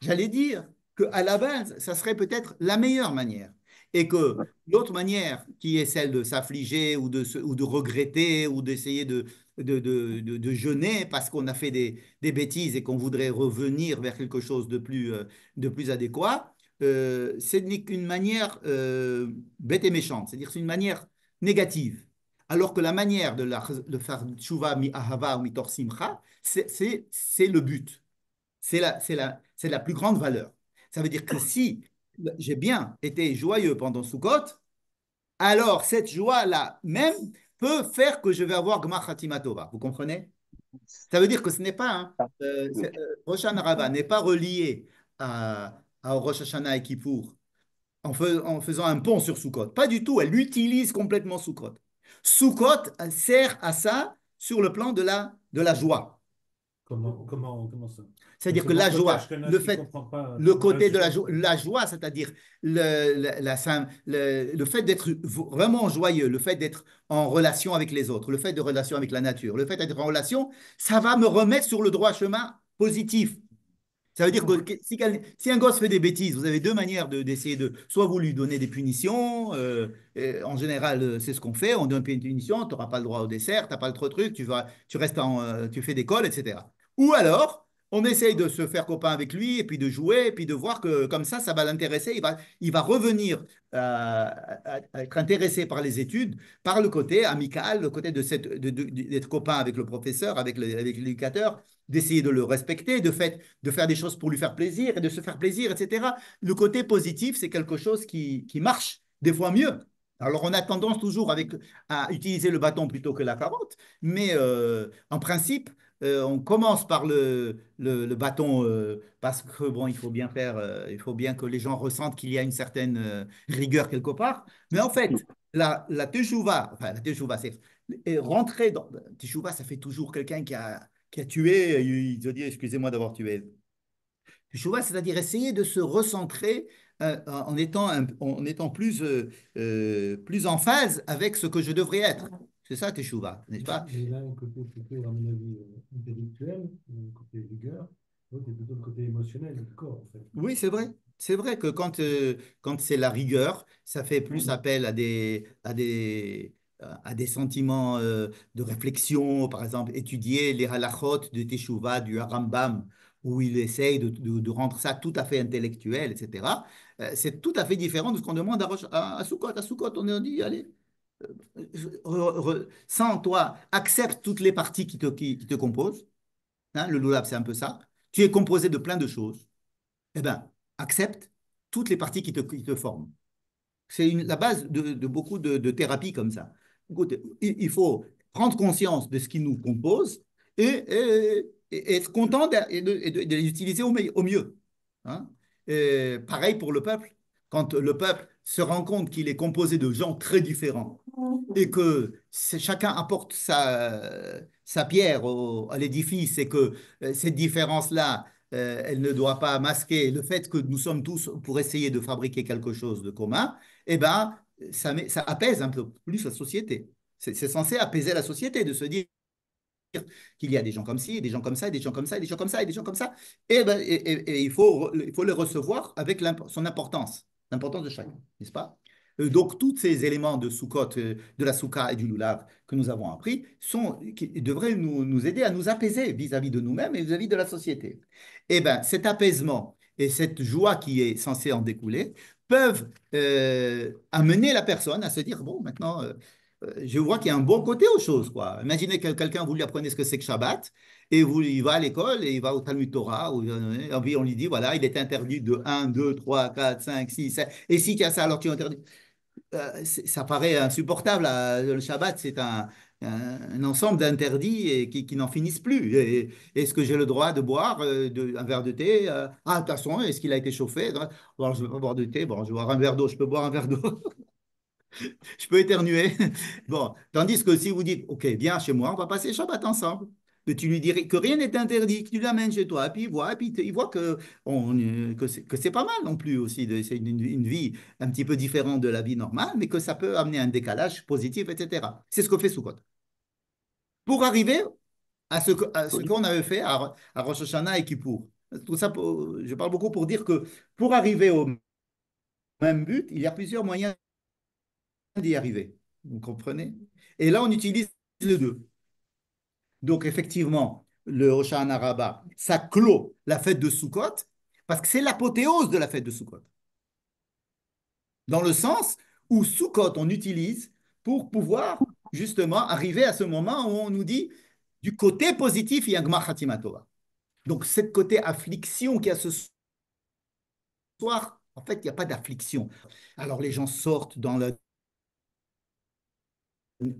J'allais dire qu'à la base, ça serait peut-être la meilleure manière. Et que l'autre manière, qui est celle de s'affliger ou de, ou de regretter ou d'essayer de, de, de, de, jeûner parce qu'on a fait des, des bêtises et qu'on voudrait revenir vers quelque chose de plus, euh, de plus adéquat, euh, c'est une manière euh, bête et méchante, c'est-à-dire c'est une manière négative. Alors que la manière de, la, faire tshuva mi ahava ou mi tor c'est le but. C'est la, la, la plus grande valeur. Ça veut dire que si bah, j'ai bien été joyeux pendant Sukkot, alors cette joie-là même peut faire que je vais avoir gmar Hatimatova. Vous comprenez Ça veut dire que ce n'est pas, hein, ah. euh, euh n'est pas relié à, à Rosh Hashanah et Kippour en, faisant un pont sur Sukkot. Pas du tout, elle utilise complètement Sukkot. Sukkot euh, sert à ça sur le plan de la, de la joie. Comment, comment, ça C'est-à-dire que la joie, le fait, euh, le côté de la joie, la joie c'est-à-dire le, la, le, fait d'être vraiment joyeux, le fait d'être en relation avec les autres, le fait de relation avec la nature, le fait d'être en relation, ça va me remettre sur le droit chemin positif. Ça veut dire que si, un gosse fait des bêtises, vous avez deux manières d'essayer de, Soit vous lui donnez des punitions, euh, en général, euh, c'est ce qu'on fait, on donne une punition, tu n'auras pas le droit au dessert, tu n'as pas le truc, tu, vas, tu restes en, tu fais des cols, etc. Ou alors, on essaye de se faire copain avec lui et puis de jouer et puis de voir que comme ça, ça va l'intéresser. Il va, revenir euh, à, être intéressé par les études, par le côté amical, le côté d'être de copain avec le professeur, avec l'éducateur, d'essayer de le respecter, de, faire des choses pour lui faire plaisir et de se faire plaisir, etc. Le côté positif, c'est quelque chose qui, marche des fois mieux. Alors, on a tendance toujours avec, à utiliser le bâton plutôt que la carotte, mais euh, en principe, euh, on commence par le, bâton euh, parce que bon, il faut bien faire, euh, il faut bien que les gens ressentent qu'il y a une certaine rigueur quelque part. Mais en fait, la, la teshuva, enfin la c'est rentrer dans ça fait toujours quelqu'un qui a, qui a tué, il ont dit excusez-moi d'avoir tué. Teshuva, c'est-à-dire essayer de se recentrer en étant en étant plus plus en phase avec ce que je devrais être. C'est ça, Teshuva, n'est-ce pas y a un côté, plutôt, à mon avis, euh, intellectuel, un côté rigueur, l'autre plutôt le côté émotionnel du corps, en fait. Oui, c'est vrai. C'est vrai que quand, euh, quand c'est la rigueur, ça fait plus appel à des, à des, euh, à des sentiments de réflexion. Par exemple, étudier les halachot de Teshuvah, du Harambam, où il essaye de, de, de, rendre ça tout à fait intellectuel, etc. c'est tout à fait différent de ce qu'on demande à, à, à Soukot. À Soukot, on dit, allez, sans toi, accepte toutes les parties qui te, te composent. Hein, le loulab, c'est un peu ça. Tu es composé de plein de choses. Eh bien, accepte toutes les parties qui te, te forment. C'est la base de, beaucoup de, thérapies comme ça. il, faut prendre conscience de ce qui nous compose et, être content de, les utiliser au, mieux. Hein. pareil pour le peuple. Quand le peuple se rend compte qu'il est composé de gens très différents et que chacun apporte sa, sa pierre à l'édifice et que euh, cette différence-là, euh, elle ne doit pas masquer le fait que nous sommes tous pour essayer de fabriquer quelque chose de commun, eh ben, ça, ça apaise un peu plus la société. C'est censé apaiser la société de se dire qu'il y a des gens comme ci, des gens comme ça, des gens comme ça, des gens comme ça, et des gens comme ça. Eh ben, et, ben, et, il, faut, il faut les recevoir avec son importance l'importance de chacun, n'est-ce pas euh, donc, tous ces éléments de Soukot, euh, de la Souka et du Lulav que nous avons appris sont, devraient nous, nous aider à nous apaiser vis-à-vis de nous-mêmes et vis-à-vis de la société. Eh bien, cet apaisement et cette joie qui est censée en découler peuvent euh, amener la personne à se dire, bon, maintenant, euh, je vois qu'il y a un bon côté aux choses. Quoi. Imaginez que quelqu'un, vous lui apprenez ce que c'est que Shabbat, et vous, il va à l'école, et il va au Talmud Torah, où, euh, et puis on lui dit, voilà, il est interdit de 1, 2, 3, 4, 5, 6, 7, et si tu as ça, alors tu es interdit. Euh, ça paraît insupportable. le Shabbat, c'est un, ensemble d'interdits qui, qui n'en finissent plus. Est-ce que j'ai le droit de boire de, un verre de thé Ah, de toute façon, est-ce qu'il a été chauffé je ne vais pas boire de thé, bon, je vais boire un verre d'eau, je peux boire un verre d'eau. je peux éternuer. Bon, tandis que si vous dites, OK, viens chez moi, on va passer Shabbat ensemble. Que tu lui dirais que rien n'est interdit, que tu l'amènes chez toi, et puis il voit, et puis il voit que, que c'est pas mal non plus aussi, c'est une, vie un petit peu différente de la vie normale, mais que ça peut amener un décalage positif, etc. C'est ce que fait Soukot. Pour arriver à ce, qu'on avait fait à, Rosh Hashanah et Kippour. Tout ça, pour, je parle beaucoup pour dire que pour arriver au même but, il y a plusieurs moyens d'y arriver. Vous comprenez Et là, on utilise les deux. Donc, effectivement, le Rosh Araba, ça clôt la fête de Sukkot, parce que c'est l'apothéose de la fête de Sukkot. Dans le sens où Sukkot, on utilise pour pouvoir justement arriver à ce moment où on nous dit du côté positif, il y a Gmar Donc, cette côté affliction qui a ce soir, en fait, il n'y a pas d'affliction. Alors, les gens sortent dans la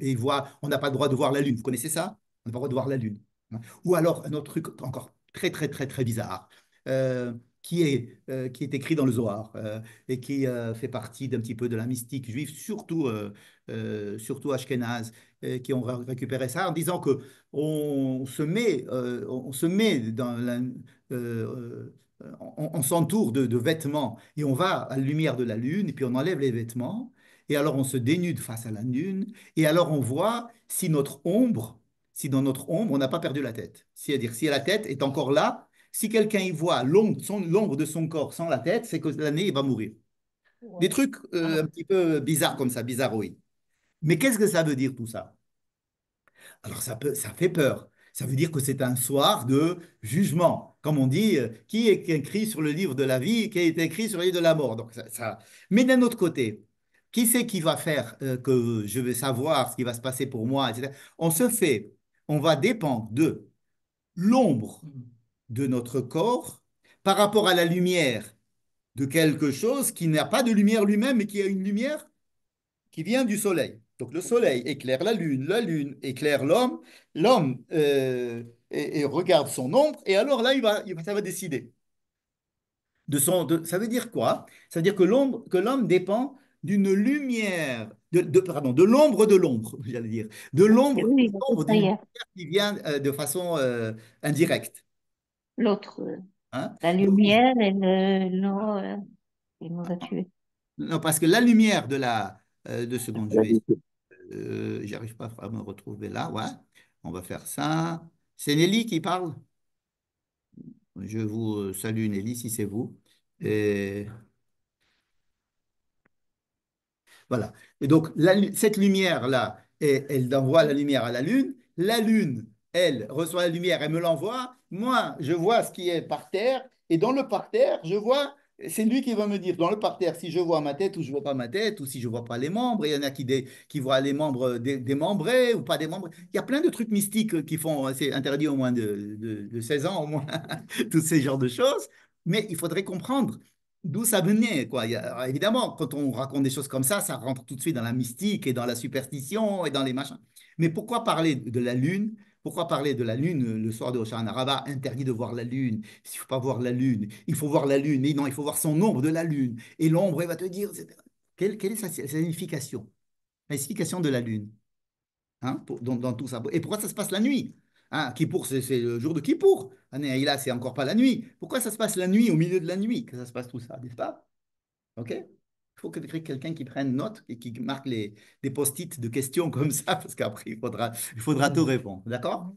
et voit, on n'a pas le droit de voir la Lune. Vous connaissez ça On n'a pas le droit de voir la Lune. Hein. Ou alors un autre truc encore très, très, très, très bizarre, euh, qui, est, euh, qui est écrit dans le Zohar euh, et qui fait partie d'un petit peu de la mystique juive, surtout, surtout Ashkenaz, qui ont récupéré ça en disant que on se met, on se met dans la on, s'entoure de, vêtements et on va à la lumière de la lune et puis on enlève les vêtements et alors on se dénude face à la lune, et alors on voit si notre ombre, si dans notre ombre, on n'a pas perdu la tête. C'est-à-dire si la tête est encore là, si quelqu'un y voit l'ombre de son corps sans la tête, c'est que l'année, il va mourir. Des trucs euh, ah un petit peu bizarres comme ça, bizarroïdes. Mais qu'est-ce que ça veut dire tout ça Alors ça, peut, ça fait peur. Ça veut dire que c'est un soir de jugement. Comme on dit, euh, qui est écrit sur le livre de la vie, qui est écrit sur le livre de la mort. Donc ça... Mais d'un autre côté, qui c'est qui va faire euh, que je vais savoir ce qui va se passer pour moi, etc. On se fait, on va dépendre de l'ombre mm. de notre corps par rapport à la lumière de quelque chose qui n'a pas de lumière lui-même, mais qui a une lumière qui vient du soleil. Donc le soleil éclaire la lune, la lune éclaire l'homme, l'homme euh, et, regarde son ombre, et alors là, il va, ça va décider. De son, ça veut dire quoi Ça veut dire que que l'homme dépend d'une lumière, de, pardon, de l'ombre de l'ombre, j'allais dire, de l'ombre oui, qui vient euh, de façon euh, indirecte. L'autre, euh, hein? la lumière, et non, il nous a tués. Non, parce que la lumière de la, de ce monde, j'arrive pas à me retrouver là, ouais. On va faire ça. C'est Nelly qui parle. Je vous salue, Nelly, si c'est vous. Voilà. Et donc, cette lumière-là, elle envoie la lumière à la Lune. La Lune, elle, reçoit la lumière, elle me l'envoie. Moi, je vois ce qui est par terre. Et dans le parterre, je vois, c'est lui qui va me dire dans le parterre si je vois ma tête ou je vois pas ma tête, ou si je vois pas les membres. Il y en a qui, voient les membres démembrés ou pas des membres. Il y a plein de trucs mystiques qui font, c'est interdit au moins de, de 16 ans, au moins, tous ces genres de choses. Mais il faudrait comprendre d'où ça venait. évidemment, quand on raconte des choses comme ça, ça rentre tout de suite dans la mystique et dans la superstition et dans les machins. Mais pourquoi parler de la Lune pourquoi parler de la Lune euh, le soir de Araba Interdit de voir la Lune. Il ne faut pas voir la Lune. Il faut voir la Lune. Mais non, il faut voir son ombre de la Lune. Et l'ombre, elle va te dire. Quelle, est sa signification La signification de la Lune hein, dans tout ça. Et pourquoi ça se passe la nuit qui hein, Kippour, c'est le jour de Kippour. Anéaïla, hein, c'est encore pas la nuit. Pourquoi ça se passe la nuit, au milieu de la nuit, que ça se passe tout ça, n'est-ce pas Ok Il faut que quelqu'un qui prenne note et qui marque les, des post-it de questions comme ça, parce qu'après, il faudra, il faudra tout répondre. D'accord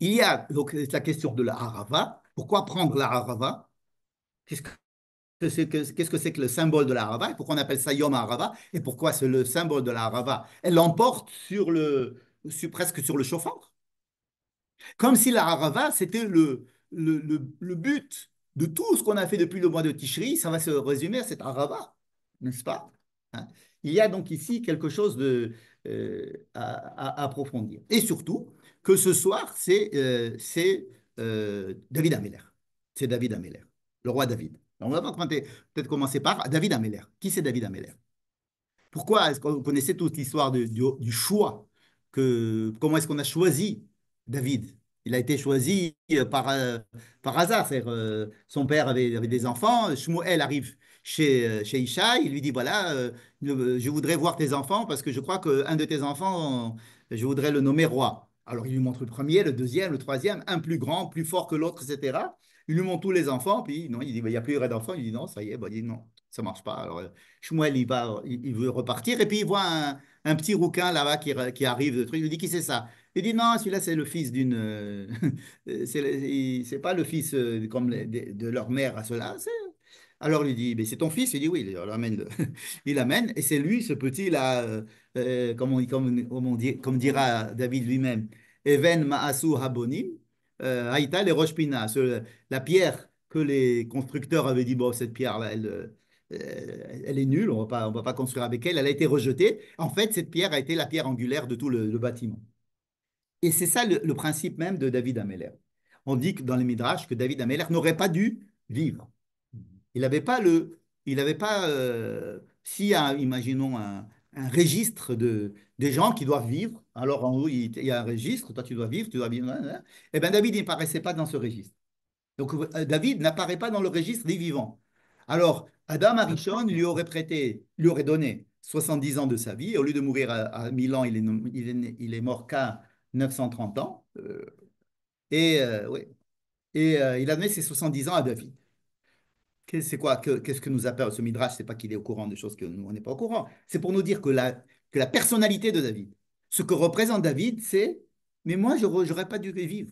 Il y a donc la question de la harava. Pourquoi prendre la harava Qu'est-ce que qu'est-ce que c'est que le symbole de la harava pourquoi on appelle ça Yom Harava et pourquoi c'est le symbole de la harava Elle l'emporte sur le, presque sur le chauffant. Comme si la Harava, c'était le, le, but de tout ce qu'on a fait depuis le mois de ticherie ça va se résumer à cette Arava, n'est-ce pas hein Il y a donc ici quelque chose de, euh, à, approfondir. Et surtout, que ce soir, c'est euh, euh, David Ameller. C'est David Ameller, le roi David. on va peut-être commencer par David Ameller. Qui c'est David Ameller Pourquoi est-ce qu'on connaissait toute l'histoire du, du choix comment est-ce qu'on a choisi David il a été choisi euh, par, euh, par hasard. dire euh, son père avait, des enfants. Shmuel arrive chez, chez Il lui dit Voilà, je voudrais voir tes enfants parce que je crois qu'un de tes enfants, je voudrais le nommer roi. Alors il lui montre le premier, le deuxième, le troisième, un plus grand, plus fort que l'autre, etc. Il lui montre tous les enfants. Puis non, il dit bah, Il n'y a plus d'enfants. Il dit Non, ça y est. Bah, il dit Non, ça ne marche pas. Alors Shmuel, il, va, il, il, veut repartir. Et puis il voit un, un petit rouquin là-bas qui, arrive, de truc, lui qui c'est ça Il dit non, celui-là c'est le fils d'une, euh, euh, c'est pas le fils euh, comme de, leur mère à cela. Alors il dit mais c'est ton fils Il dit oui, il l'amène. il l'amène et c'est lui ce petit là, comme, comme, comme dira David lui-même, Even Maasu Habonim, Haïta les Pina, la pierre que les constructeurs avaient dit bon cette pierre là elle euh, elle est nulle, on ne va pas construire avec elle, elle a été rejetée. En fait, cette pierre a été la pierre angulaire de tout le, bâtiment. Et c'est ça le, principe même de David Ameller. On dit que dans les Midrash que David Ameller n'aurait pas dû vivre. Il n'avait pas le, il n'avait pas, euh, si imaginons un, registre de, des gens qui doivent vivre, alors en haut il, y a un registre, toi tu dois vivre, tu dois vivre, Eh bien David n'apparaissait pas dans ce registre. Donc euh, David n'apparaît pas dans le registre des vivants. Alors, Adam Arichon lui aurait prêté, lui aurait donné 70 ans de sa vie. Au lieu de mourir à, Milan 1000 ans, il est, mort qu'à 930 ans. Euh, et euh, oui. et euh, il a donné ses 70 ans à David. C'est quoi Qu'est-ce que nous appelle ce midrash C'est pas qu'il est au courant de choses que nous on n'est pas au courant. C'est pour nous dire que la, que la personnalité de David, ce que représente David, c'est mais moi je n'aurais pas dû vivre.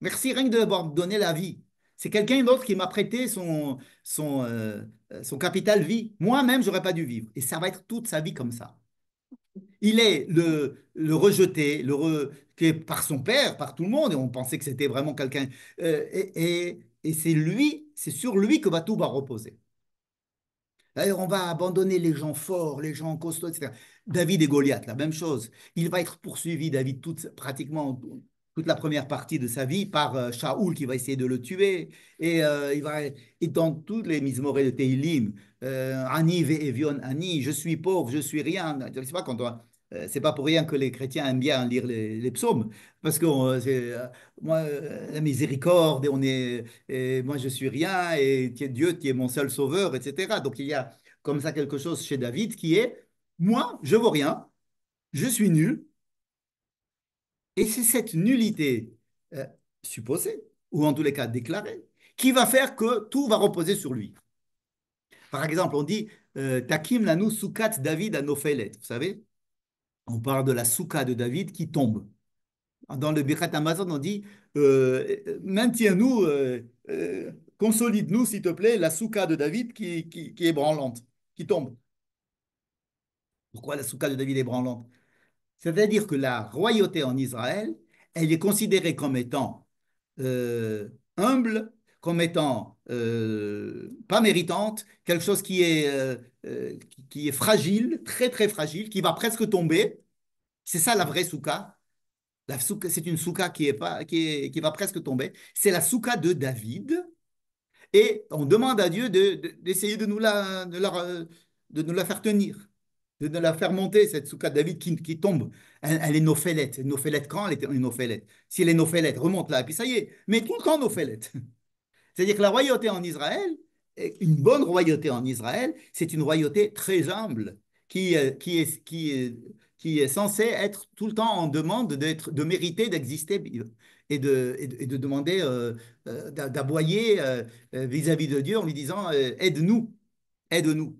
Merci rien que de donné la vie. C'est quelqu'un d'autre qui m'a prêté son, euh, euh, son, capital vie. Moi-même, j'aurais pas dû vivre. Et ça va être toute sa vie comme ça. Il est le, rejeté, le par son père, par tout le monde, et on pensait que c'était vraiment quelqu'un. Euh, et, c'est lui, c'est sur lui que tout va reposer. D'ailleurs, on va abandonner les gens forts, les gens costauds, etc. David et Goliath, la même chose. Il va être poursuivi, David, toute, pratiquement toute la première partie de sa vie par euh, Shaoul qui va essayer de le tuer. Et, euh, il va, et dans toutes les mismorées de Teilim, euh, Ani ve'evion Ani, je suis pauvre, je suis rien. Je sais pas quand c'est pas pour rien que les chrétiens aiment bien lire les, psaumes, parce que moi, la miséricorde, et on est, moi je suis rien, et Dieu, tu es mon seul sauveur, etc. Donc il y a comme ça quelque chose chez David qui est, moi, je vaux rien, je suis nul, et c'est cette nullité euh, supposée, ou en tous les cas déclarée, qui va faire que tout va reposer sur lui. Par exemple, on dit euh, Takim Takim nous soukat David à Vous savez, on parle de la souka de David qui tombe. Dans le Birkat Amazon, on dit euh, Maintiens-nous, consolide-nous, s'il te plaît, la souka de David qui, est branlante, qui tombe. Pourquoi la souka de David est branlante c'est-à-dire que la royauté en Israël, elle est considérée comme étant euh, humble, comme étant euh, pas méritante, quelque chose qui est, euh, qui est fragile, très très fragile, qui va presque tomber. C'est ça la vraie souka. La c'est une souka qui, est pas, qui, va presque tomber. C'est la souka de David. Et on demande à Dieu d'essayer de, de nous la faire tenir de, la faire monter, cette souka David qui, qui tombe. Elle, nos est nos Nofélette quand elle était nofélette Si elle est nofélette, remonte là, et puis ça y est. Mais tout le temps nofélette. C'est-à-dire que la royauté en Israël, une bonne royauté en Israël, c'est une royauté très humble qui, euh, qui, est, qui, euh, qui est censée être tout le temps en demande d'être, de mériter d'exister et de, et de, demander, euh, d'aboyer vis-à-vis de Dieu en lui disant aide-nous, aide-nous.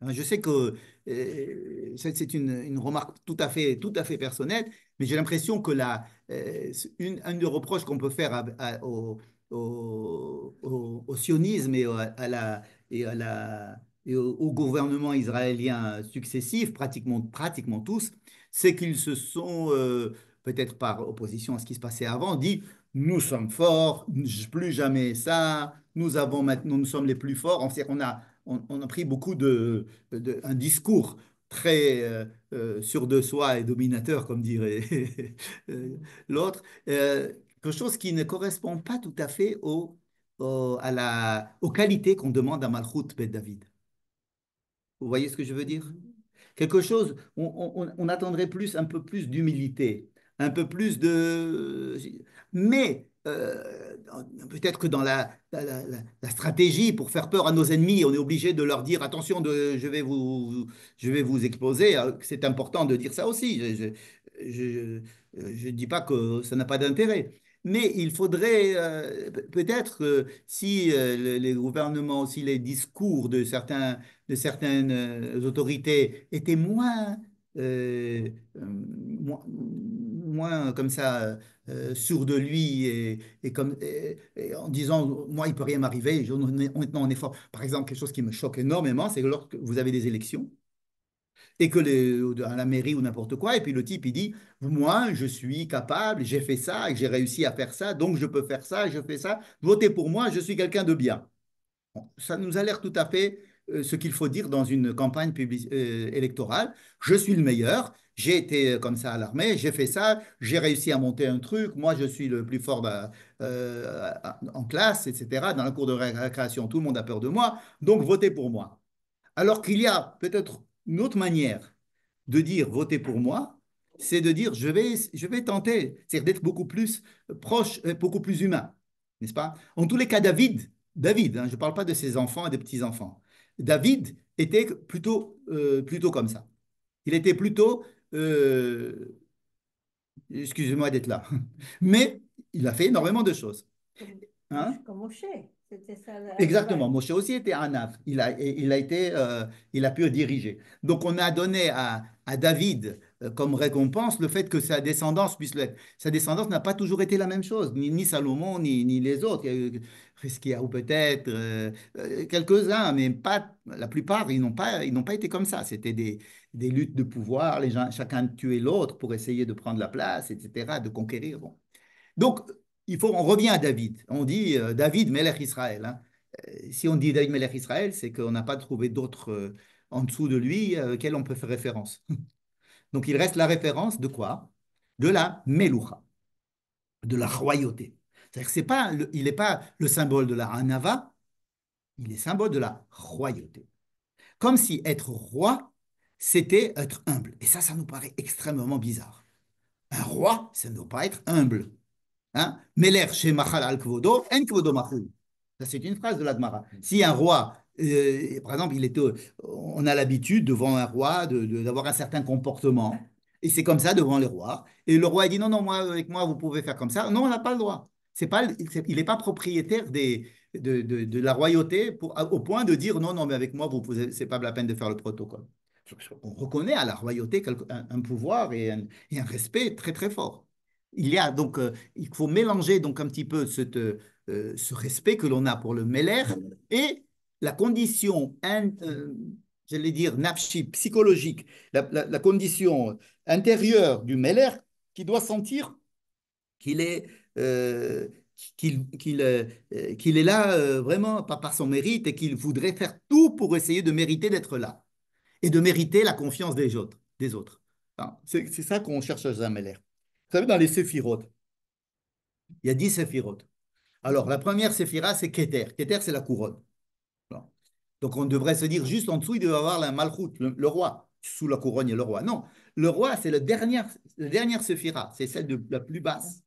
Hein, je sais que euh, c'est une, remarque tout à fait, tout à fait personnelle, mais j'ai l'impression que la, euh, une, un des reproches qu'on peut faire au, au, au, sionisme et, la, et, à la, et au, gouvernement israélien successif, pratiquement, pratiquement tous, c'est qu'ils se sont, euh, peut-être par opposition à ce qui se passait avant, dit nous sommes forts, plus jamais ça, nous avons maintenant, nous sommes les plus forts. On, on a on, a pris beaucoup de, un discours très euh, euh, sûr de soi et dominateur, comme dirait euh, l'autre, quelque chose qui ne correspond pas tout à fait au, aux qualités qu'on demande à Malchut ben David. Vous voyez ce que je veux dire Quelque chose, on, on attendrait plus, un peu plus d'humilité, un peu plus de... Mais euh, peut-être que dans la, stratégie pour faire peur à nos ennemis, on est obligé de leur dire attention, de, je, vais vous, je vais vous exposer ah, C'est important de dire ça aussi. Je ne dis pas que ça n'a pas d'intérêt. Mais il faudrait euh, peut-être, si euh, les gouvernements, si les discours de, certains, de certaines autorités étaient moins, moins moins comme ça euh, euh, sûr de lui et, comme, en disant moi il peut rien m'arriver, maintenant on est fort. Par exemple, quelque chose qui me choque énormément, c'est que lorsque vous avez des élections et que à la mairie ou n'importe quoi, et puis le type il dit moi je suis capable, j'ai fait ça, et j'ai réussi à faire ça, donc je peux faire ça, je fais ça, votez pour moi, je suis quelqu'un de bien. ça nous a l'air tout à fait euh, ce qu'il faut dire dans une campagne euh, électorale. Je suis le meilleur, j'ai été euh, comme ça à l'armée, j'ai fait ça, j'ai réussi à monter un truc, moi je suis le plus fort bah, en classe, etc., dans la cour de récréation, tout le monde a peur de moi, donc votez pour moi. Alors qu'il y a peut-être une autre manière de dire votez pour moi, c'est de dire je vais, je vais tenter, cest d'être beaucoup plus proche, beaucoup plus humain, n'est-ce pas En tous les cas, David, David, hein, je ne parle pas de ses enfants et des petits-enfants, David était plutôt, euh, plutôt comme ça. Il était plutôt... Euh, excusez-moi d'être là. Mais il a fait énormément de choses. Hein? Moshe. Exactement. Moshe aussi était un Il a, il a, été, euh, il a pu diriger. Donc, on a donné à, à David euh, comme récompense le fait que sa descendance puisse l'être. Sa descendance n'a pas toujours été la même chose, ni, Salomon, ni, les autres. Il y a eu ou peut-être euh, euh, quelques-uns, mais pas la plupart, ils n'ont pas, été comme ça. C'était des, luttes de pouvoir, les gens, chacun tuait l'autre pour essayer de prendre la place, etc., de conquérir. Donc, il faut, on revient à David. On dit David, Melech Israël. Hein. Si on dit David Melech Israël, c'est qu'on n'a pas trouvé d'autres en dessous de lui auxquels on peut faire référence. Donc il reste la référence de quoi De la melouha, de la royauté. C'est-à-dire que c'est pas il n'est pas le symbole de la hanava, il est symbole de la royauté. Comme si être roi, c'était être humble. Et ça, ça nous paraît extrêmement bizarre. Un roi, ça ne doit pas être humble. Hein? Ça, c'est une phrase de l'Admara. Si un roi, par exemple, il était, on a l'habitude devant un roi d'avoir de, d'avoir un certain comportement. Et c'est comme ça devant les rois. Et le roi dit non, non, moi, avec moi, vous pouvez faire comme ça. Non, on n'a pas le droit. C'est pas, il n'est pas propriétaire des, de, de, la royauté pour, au point de dire non, non, mais avec moi, vous, n'est c'est pas la peine de faire le protocole. On reconnaît à la royauté un, pouvoir et un, respect très, très fort. Il y a donc, euh, il faut mélanger donc un petit peu cette, euh, ce respect que l'on a pour le mêlère et la condition, euh, j'allais dire, napshi, psychologique, la, condition intérieure du Meller qui doit sentir qu'il est, euh, qu'il euh, est là euh, vraiment par, par son mérite et qu'il voudrait faire tout pour essayer de mériter d'être là et de mériter la confiance des autres. Des autres. C'est ça qu'on cherche à un Meller. Vous savez, dans les séphirotes, il y a dix séphirotes. Alors, la première séphira, c'est Keter. Keter, c'est la couronne. Donc on devrait se dire juste en dessous, il devait avoir la malchoute, le, roi, sous la couronne et le roi. Non, le roi, c'est la dernière, la dernière sephira, c'est celle de la plus basse.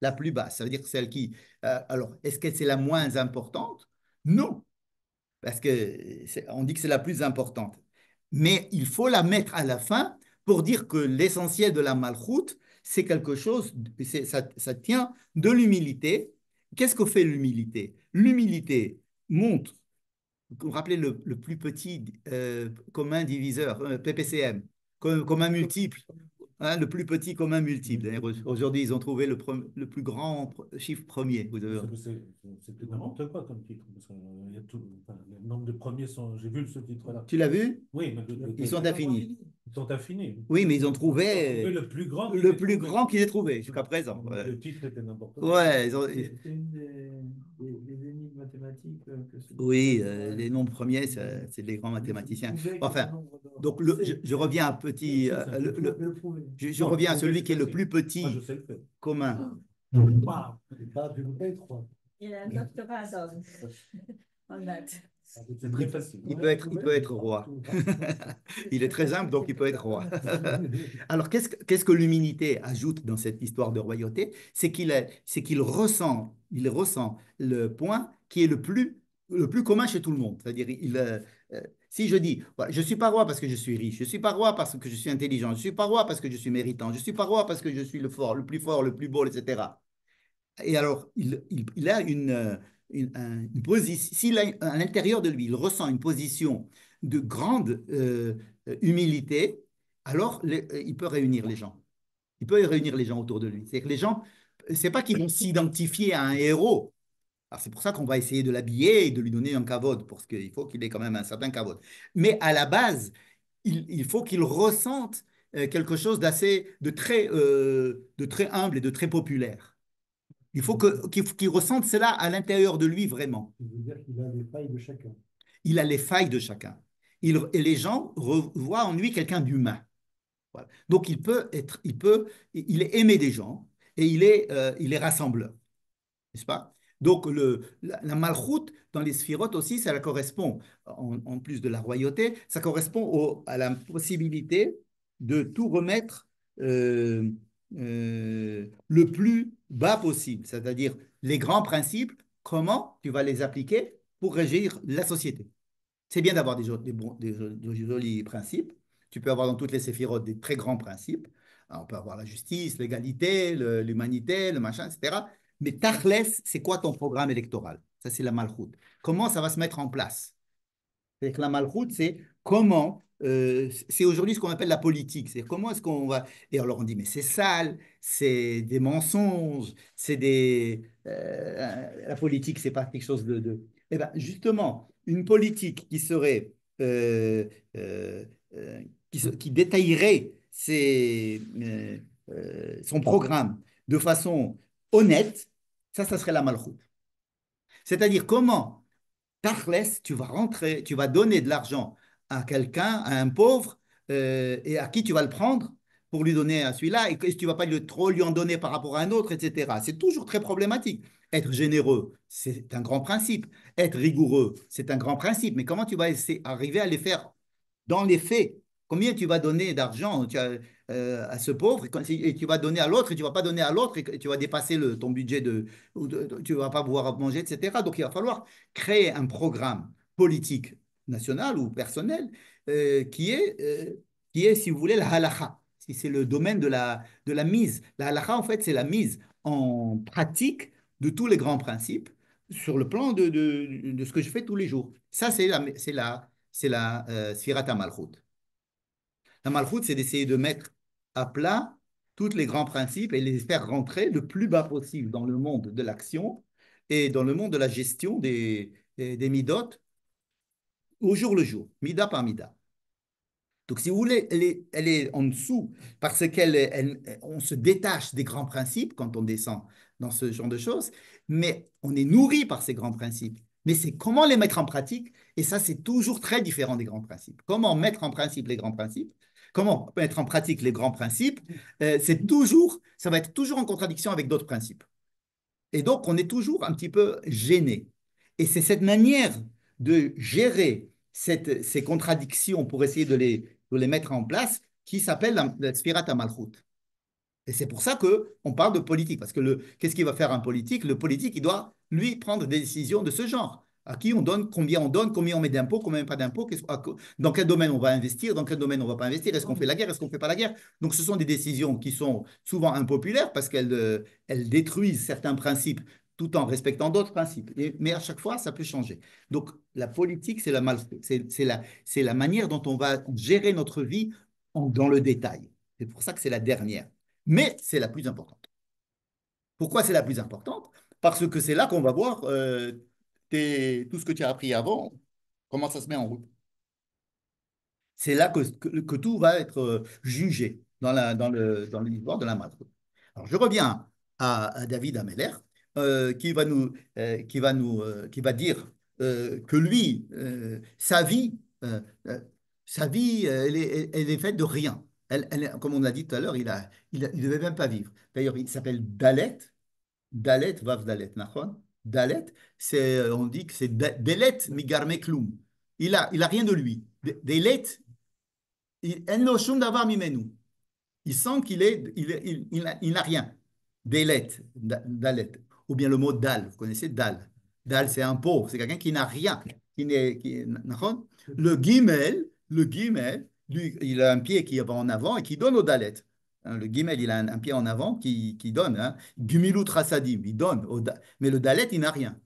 La plus basse, ça veut dire celle qui. Euh, alors, est-ce que c'est la moins importante Non, parce que on dit que c'est la plus importante. Mais il faut la mettre à la fin pour dire que l'essentiel de la malchoute, c'est quelque chose, ça, ça tient de l'humilité. Qu'est-ce que fait l'humilité L'humilité montre vous rappelez le, plus petit commun diviseur, PPCM, commun multiple, le plus petit euh, commun euh, multiple. Hein, aujourd'hui, ils ont trouvé le, plus grand chiffre premier. C'est n'importe quoi comme titre. Euh, le nombre de premiers sont. J'ai vu ce titre-là. Tu l'as vu Oui. Mais ils sont affinés. Ils sont affinés. Oui, mais ils ont trouvé, le plus grand. qu'ils aient trouvé jusqu'à présent. Le titre était n'importe quoi. Ouais. Euh, oui, euh, les nombres premiers, c'est les euh, grands mathématiciens. Enfin, donc je, reviens à petit. je, reviens à celui qui est le plus petit commun. Il, peut être, il peut être roi. il est très humble, donc il peut être roi. Alors, qu'est-ce que, que l'humilité ajoute dans cette histoire de royauté C'est qu'il, est, c'est qu'il ressent, il ressent le point qui est le plus, le plus commun chez tout le monde. C'est-à-dire, il, euh, euh, si je dis, je suis pas roi parce que je suis riche, je suis pas roi parce que je suis intelligent, je suis pas roi parce que je suis méritant, je suis pas roi parce que je suis le fort, le plus fort, le plus beau, etc. Et alors, il, il a une euh, une, à l'intérieur de lui, il ressent une position de grande euh, humilité, alors euh, il peut réunir les gens. Il peut réunir les gens autour de lui. C'est que les gens, c'est pas qu'ils vont s'identifier à un héros. Alors c'est pour ça qu'on va essayer de l'habiller et de lui donner un cavode, parce qu'il faut qu'il ait quand même un certain cavode. Mais à la base, il, faut qu'il ressente euh, quelque chose d'assez, très, de très humble et de très populaire. Il faut qu'il ressente cela à l'intérieur de lui vraiment. Il a les failles de chacun. Il a les failles de chacun. et les gens revoient en lui quelqu'un d'humain. Donc il peut être, il peut, il est aimé des gens et il est, euh, il est rassembleur, n'est-ce pas Donc le, la, malroute malchoute dans les sphirotes aussi, ça la correspond, en, plus de la royauté, ça correspond à la possibilité de tout remettre euh, euh, le plus bas possible, c'est-à-dire les grands principes, comment tu vas les appliquer pour régir la société. C'est bien d'avoir des, jolis principes. Tu peux avoir dans toutes les séphirotes des très grands principes. on peut avoir la justice, l'égalité, l'humanité, le, machin, etc. Mais Tachles, c'est quoi ton programme électoral Ça, c'est la malchoute. Comment ça va se mettre en place cest que la malchoute, c'est comment euh, c'est aujourd'hui ce qu'on appelle la politique. C'est comment est-ce qu'on va. Et alors on dit, mais c'est sale, c'est des mensonges, c'est des. Euh, euh, la politique, c'est pas quelque chose de. de... Eh bien, justement, une politique qui serait. qui, qui, détaillerait son programme de façon honnête, ça, ça serait la malroute C'est-à-dire comment, Tarles, tu vas rentrer, tu vas donner de l'argent à quelqu'un, à un pauvre, euh, et à qui tu vas le prendre pour lui donner à celui-là, et que tu ne vas pas lui, trop lui en donner par rapport à un autre, etc. C'est toujours très problématique. Être généreux, c'est un grand principe. Être rigoureux, c'est un grand principe. Mais comment tu vas essayer, arriver à les faire dans les faits Combien tu vas donner d'argent euh, à ce pauvre et, tu vas donner à l'autre et tu vas pas donner à l'autre et tu vas dépasser le, ton budget de, ne tu vas pas pouvoir manger etc donc il va falloir créer un programme politique national ou personnel euh, qui, est, euh, qui est, si vous voulez, la halakha. Si c'est le domaine de la, de la mise. La halakha, en fait, c'est la mise en pratique de tous les grands principes sur le plan de, de, ce que je fais tous les jours. Ça, c'est la, c'est la, c'est la euh, Sfirata La Malchut, c'est d'essayer de mettre à plat tous les grands principes et les faire rentrer le plus bas possible dans le monde de l'action et dans le monde de la gestion des, des, des midotes au jour le jour, mida par mida. Donc, si vous voulez, elle est, en dessous parce qu'on se détache des grands principes quand on descend dans ce genre de choses, mais on est nourri par ces grands principes. Mais c'est comment les mettre en pratique, et ça, c'est toujours très différent des grands principes. Comment mettre en principe les grands principes Comment mettre en pratique les grands principes euh, C'est toujours, ça va être toujours en contradiction avec d'autres principes. Et donc, on est toujours un petit peu gêné. Et c'est cette manière de gérer ces contradictions pour essayer de les, mettre en place, qui s'appelle la, à Spirata Et c'est pour ça qu'on parle de politique, parce que qu'est-ce qu'il va faire un politique Le politique, il doit, lui, prendre des décisions de ce genre. À qui on donne, combien on donne, combien on met d'impôts, combien pas d'impôts, dans quel domaine on va investir, dans quel domaine on ne va pas investir, est-ce qu'on fait la guerre, est-ce qu'on ne fait pas la guerre. Donc ce sont des décisions qui sont souvent impopulaires parce qu'elles euh, détruisent certains principes tout en respectant d'autres principes. mais à chaque fois, ça peut changer. Donc, la politique, c'est la, la, la, manière dont on va gérer notre vie dans le détail. C'est pour ça que c'est la dernière. Mais c'est la plus importante. Pourquoi c'est la plus importante Parce que c'est là qu'on va voir euh, tout ce que tu as appris avant, comment ça se met en route. C'est là que, que, tout va être euh, jugé dans, la, dans, le, dans l'histoire de la matrice. Alors, je reviens à, à David Ameller. Euh, qui va nous, euh, qui va nous, euh, qui va dire que lui, sa vie, sa vie, elle est, elle est, faite de rien. Elle, comme on l'a dit tout à l'heure, il a, il, devait même pas vivre. D'ailleurs, il s'appelle Dalet, Dalet, Vav Dalet, Dalet, c'est, on dit que c'est Dalet Migarme Il a, il a rien de lui. Dalet, il sent qu'il est, il, il, il, il n'a rien. Dalet, Dalet ou bien le mot dal. Vous connaissez dal. Dal, c'est un pauvre, c'est quelqu'un qui n'a rien. Qui n'est, qui, le guimel, le guimel, il a un pied qui va en avant et qui donne au dalet. Hein, le guimel, il a un, pied en avant qui, qui donne. Hein. il donne. mais le dalet, il n'a rien.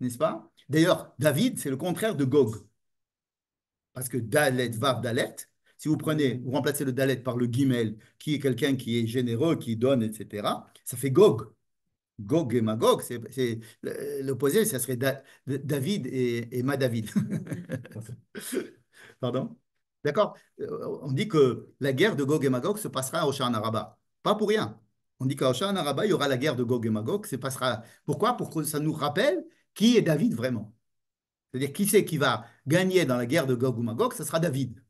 N'est-ce pas D'ailleurs, David, c'est le contraire de Gog. Parce que dalet, vav dalet, si vous prenez, vous remplacez le dalet par le guimel, qui est quelqu'un qui est généreux, qui donne, etc., ça fait Gog. Gog et Magog, c'est l'opposé, ça serait David et, et, ma David. Pardon D'accord euh, On dit que la guerre de Gog et Magog se passera à Oshan Araba. Pas pour rien. On dit qu'à Oshan Araba, il y aura la guerre de Gog et Magog. Se passera... Pourquoi Pour que ça nous rappelle qui est David vraiment. C'est-à-dire qui c'est qui va gagner dans la guerre de Gog ou Magog, ce sera David.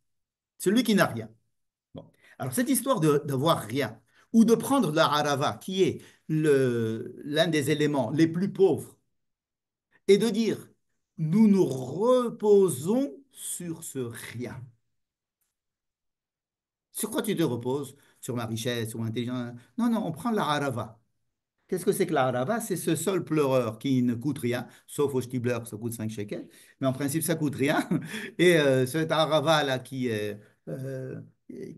Celui qui n'a rien. Alors cette histoire d'avoir rien, ou de prendre la harava, qui est l'un des éléments les plus pauvres, et de dire, nous nous reposons sur ce rien. Sur quoi tu te reposes Sur ma richesse, sur intelligence Non, non, on prend la harava. Qu'est-ce que c'est que la harava C'est ce seul pleureur qui ne coûte rien, sauf au Stibler, ça coûte 5 shekels, mais en principe, ça coûte rien. Et euh, cette harava-là qui est euh,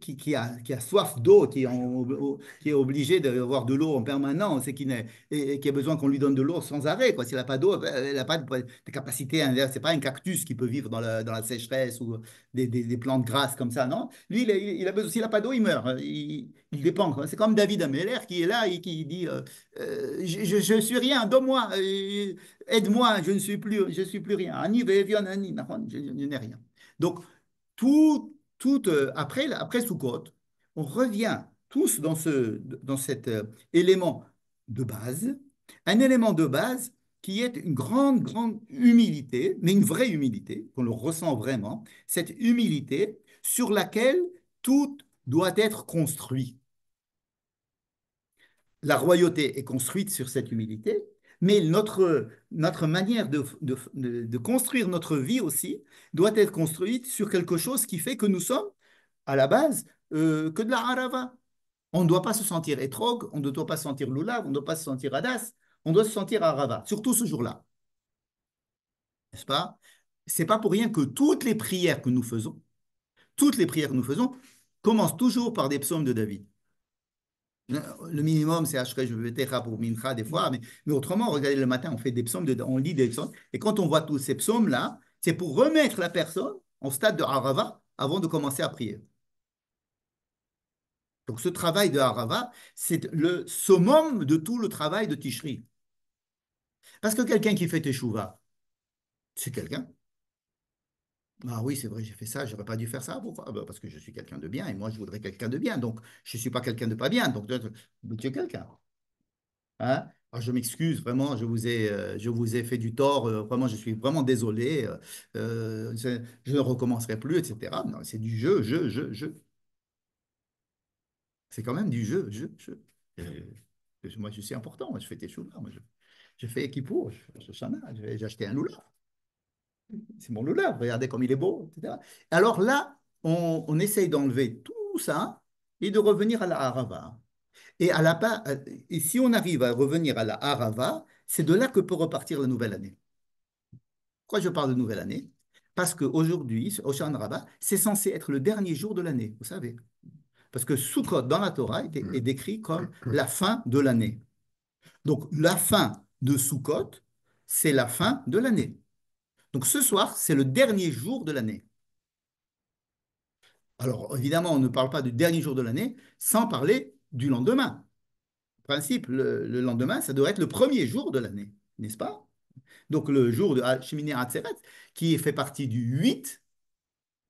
qui, qui, a, qui a soif d'eau, qui, est obligé d'avoir de l'eau en permanence et qui, et qui a besoin qu'on lui donne de l'eau sans arrêt. Quoi. S'il n'a pas d'eau, euh, elle n'a pas de, capacité. Ce n'est pas un cactus qui peut vivre dans la, dans la sécheresse ou des, des, plantes grasses comme ça, non Lui, il, a, besoin, s'il n'a pas d'eau, il meurt. Il, dépend. C'est comme David Ameller qui est là et qui dit euh, euh, je, ne suis rien, donne-moi, aide-moi, je ne suis plus, je suis plus rien. Je, je n'ai rien. Donc, tout euh, après, après côte on revient tous dans, ce, dans cet euh, élément de base, un élément de base qui est une grande, grande humilité, mais une vraie humilité, qu'on le ressent vraiment, cette humilité sur laquelle tout doit être construit. La royauté est construite sur cette humilité, mais notre, notre manière de, construire notre vie aussi doit être construite sur quelque chose qui fait que nous sommes, à la base, euh, que de la harava. On ne doit pas se sentir étrogue, on ne doit pas se sentir lulav, on ne doit pas se sentir adas, on doit se sentir arava, surtout ce jour-là. N'est-ce pas C'est pas pour rien que toutes les prières que nous faisons, toutes les prières que nous faisons, commencent toujours par des psaumes de David. Le minimum, c'est Ashkej hein, pour Mincha des fois, mais, autrement, regardez le matin, on fait des psaumes, on lit des psaumes, et quand on voit tous ces psaumes-là, c'est pour remettre la personne en stade de Harava avant de commencer à prier. Donc ce travail de Harava, c'est le summum de tout le travail de Tishri. Parce que quelqu'un qui fait Teshuvah, c'est quelqu'un ah oui, c'est vrai, j'ai fait ça, je n'aurais pas dû faire ça. Pourquoi bah, Parce que je suis quelqu'un de bien et moi, je voudrais quelqu'un de bien. Donc, je ne suis pas quelqu'un de pas bien. Donc, tu es quelqu'un. Hein? Ah, je m'excuse vraiment, je vous, ai, euh, je vous ai fait du tort. Euh, vraiment, je suis vraiment désolé. Euh, je ne recommencerai plus, etc. Non, c'est du jeu, jeu, jeu, jeu. C'est quand même du jeu, jeu, jeu. moi, je suis important. je fais tes choses, je, fais équipe, pour j'ai acheté un loulard c'est mon Lulav, regardez comme il est beau, etc. Alors là, on, essaye d'enlever tout ça et de revenir à la arava. Et, à la, et si on arrive à revenir à la Harava, c'est de là que peut repartir la nouvelle année. Pourquoi je parle de nouvelle année Parce qu'aujourd'hui, Oshan Rabba, c'est censé être le dernier jour de l'année, vous savez. Parce que Sukkot, dans la Torah, est, mm. décrit comme la fin de l'année. Donc, la fin de Sukkot, c'est la fin de l'année. Donc ce soir, c'est le dernier jour de l'année. Alors évidemment, on ne parle pas du dernier jour de l'année sans parler du lendemain. En principe, le, lendemain, ça doit être le premier jour de l'année, n'est-ce pas Donc le jour de Shemini Atzeret, qui fait partie du 8,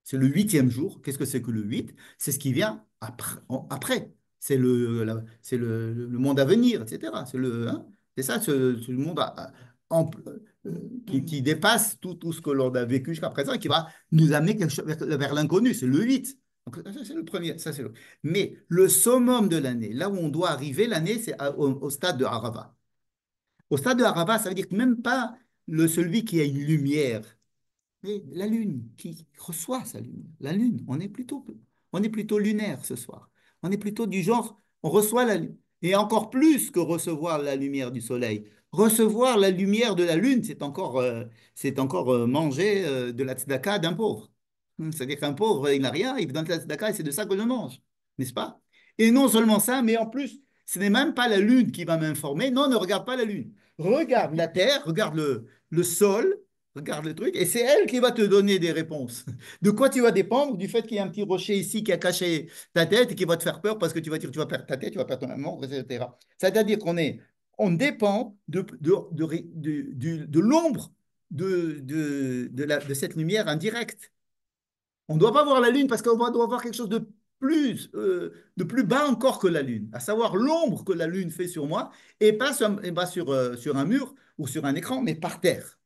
c'est le huitième jour. Qu'est-ce que c'est que le 8 C'est ce qui vient après. C'est le, monde à venir, etc. Hein, c'est ça, ce, le monde à, euh, qui, mm. dépasse tout, tout ce que l'on a vécu jusqu'à présent et qui va nous amener quelque chose vers, l'inconnu. C'est le 8. c'est le premier. Ça, c'est le... Mais le summum de l'année, là où on doit arriver l'année, c'est au, stade de Harava. Au stade de Harava, ça veut dire que même pas le, celui qui a une lumière, mais la lune qui reçoit sa lumière. La lune, on est plutôt, on est plutôt lunaire ce soir. On est plutôt du genre, on reçoit la lune. Et encore plus que recevoir la lumière du soleil, Recevoir la lumière de la lune, c'est encore, euh, c'est encore euh, manger euh, de la tzedaka d'un pauvre. Hmm, c'est-à-dire qu'un pauvre, il n'a rien, il donne de la tzedaka et c'est de ça qu'on je mange, n'est-ce pas Et non seulement ça, mais en plus, ce n'est même pas la lune qui va m'informer. Non, ne regarde pas la lune. Regarde la terre, regarde le, le sol, regarde le truc, et c'est elle qui va te donner des réponses. De quoi tu vas dépendre Du fait qu'il y a un petit rocher ici qui a caché ta tête et qui va te faire peur parce que tu vas dire tu vas perdre ta tête, tu vas perdre ton amour, etc. C'est-à-dire qu'on est on dépend de, de, de, l'ombre de, cette lumière indirecte. On ne doit pas voir la Lune parce qu'on doit voir quelque chose de plus, euh, de plus bas encore que la Lune, à savoir l'ombre que la Lune fait sur moi, et pas sur, et sur, euh, sur un mur ou sur un écran, mais par terre.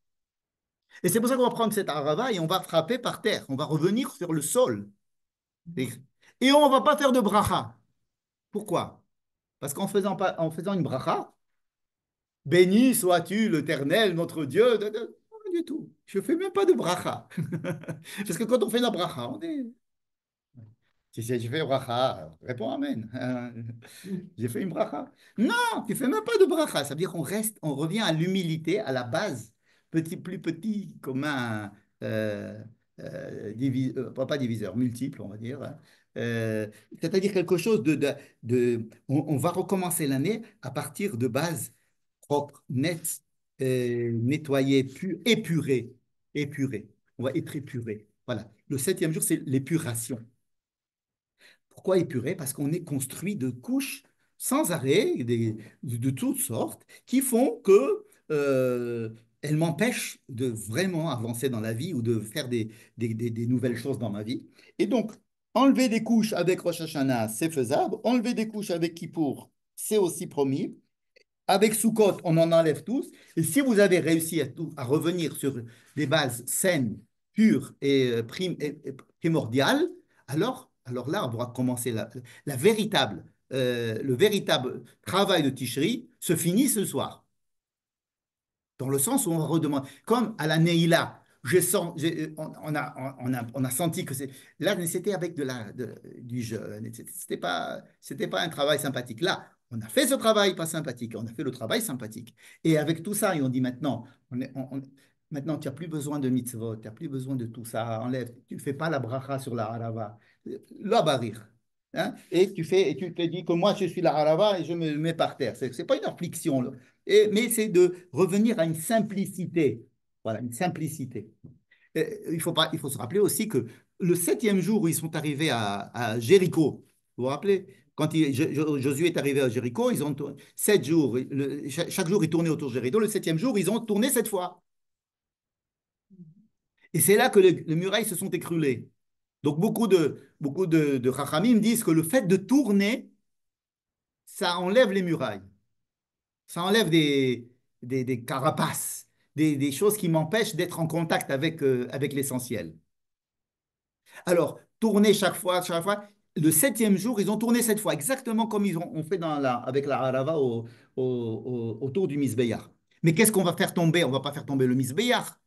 Et c'est pour ça qu'on va prendre cette arava et on va frapper par terre, on va revenir sur le sol. Et, on ne va pas faire de bracha. Pourquoi Parce qu'en faisant, faisant une bracha, Béni sois-tu l'Éternel, notre Dieu. Pas du tout. Je ne fais même pas de bracha. Parce que quand on fait la bracha, on est. Si j'ai fait bracha, réponds Amen. j'ai fait une bracha. Non, tu ne fais même pas de bracha. Ça veut dire qu'on reste, on revient à l'humilité, à la base, petit plus petit, comme un. Euh, euh, euh, pas diviseur, multiple, on va dire. Hein. c'est-à-dire quelque chose de... de, on, va recommencer l'année à partir de base propre, net, euh, nettoyé, épuré, épuré. On va être épuré. Voilà. Le septième jour, c'est l'épuration. Pourquoi épurer Parce qu'on est construit de couches sans arrêt, de toutes sortes, qui font que euh, elles m'empêchent de vraiment avancer dans la vie ou de faire des, nouvelles choses dans ma vie. Et donc, enlever des couches avec Rosh Hashanah, c'est faisable. Enlever des couches avec Kippour, c'est aussi promis. Avec Soukot, on en enlève tous. Et si vous avez réussi à, revenir sur des bases saines, pures et, euh, primordiales, alors, alors là, on va commencer la, véritable, euh, le véritable travail de Ticherie se finit ce soir. Dans le sens où on redemande, comme à la Neila, euh, on, a, senti que c'est. Là, c'était avec de la, du jeu. C'était pas, c'était pas un travail sympathique. Là, on a fait ce travail pas sympathique, on a fait le travail sympathique. Et avec tout ça, ils ont dit maintenant, maintenant tu n'as plus besoin de mitzvot, tu n'as plus besoin de tout ça, enlève, tu ne fais pas la bracha sur la harava, la hein. Et tu fais, et tu te dis que moi je suis la harava et je me mets par terre. Ce n'est pas une affliction, mais c'est de revenir à une simplicité. Voilà, une simplicité. il, faut il faut se rappeler aussi que le septième jour où ils sont arrivés à, à Jéricho, vous vous rappelez, quand Josué est arrivé à Jéricho, ils ont jours, chaque, jour il tournaient autour de Jéricho, le septième jour ils ont tourné cette fois. Et c'est là que les murailles se sont écroulées. Donc beaucoup de beaucoup de, disent que le fait de tourner, ça enlève les murailles, ça enlève des, des, carapaces, des, choses qui m'empêchent d'être en contact avec, euh, avec l'essentiel. Alors, tourner chaque fois, chaque fois, le septième jour, ils ont tourné cette fois, exactement comme ils ont, fait avec la Arava autour du Misbeyar. Mais qu'est-ce qu'on va faire tomber On va pas faire tomber le Misbeyar.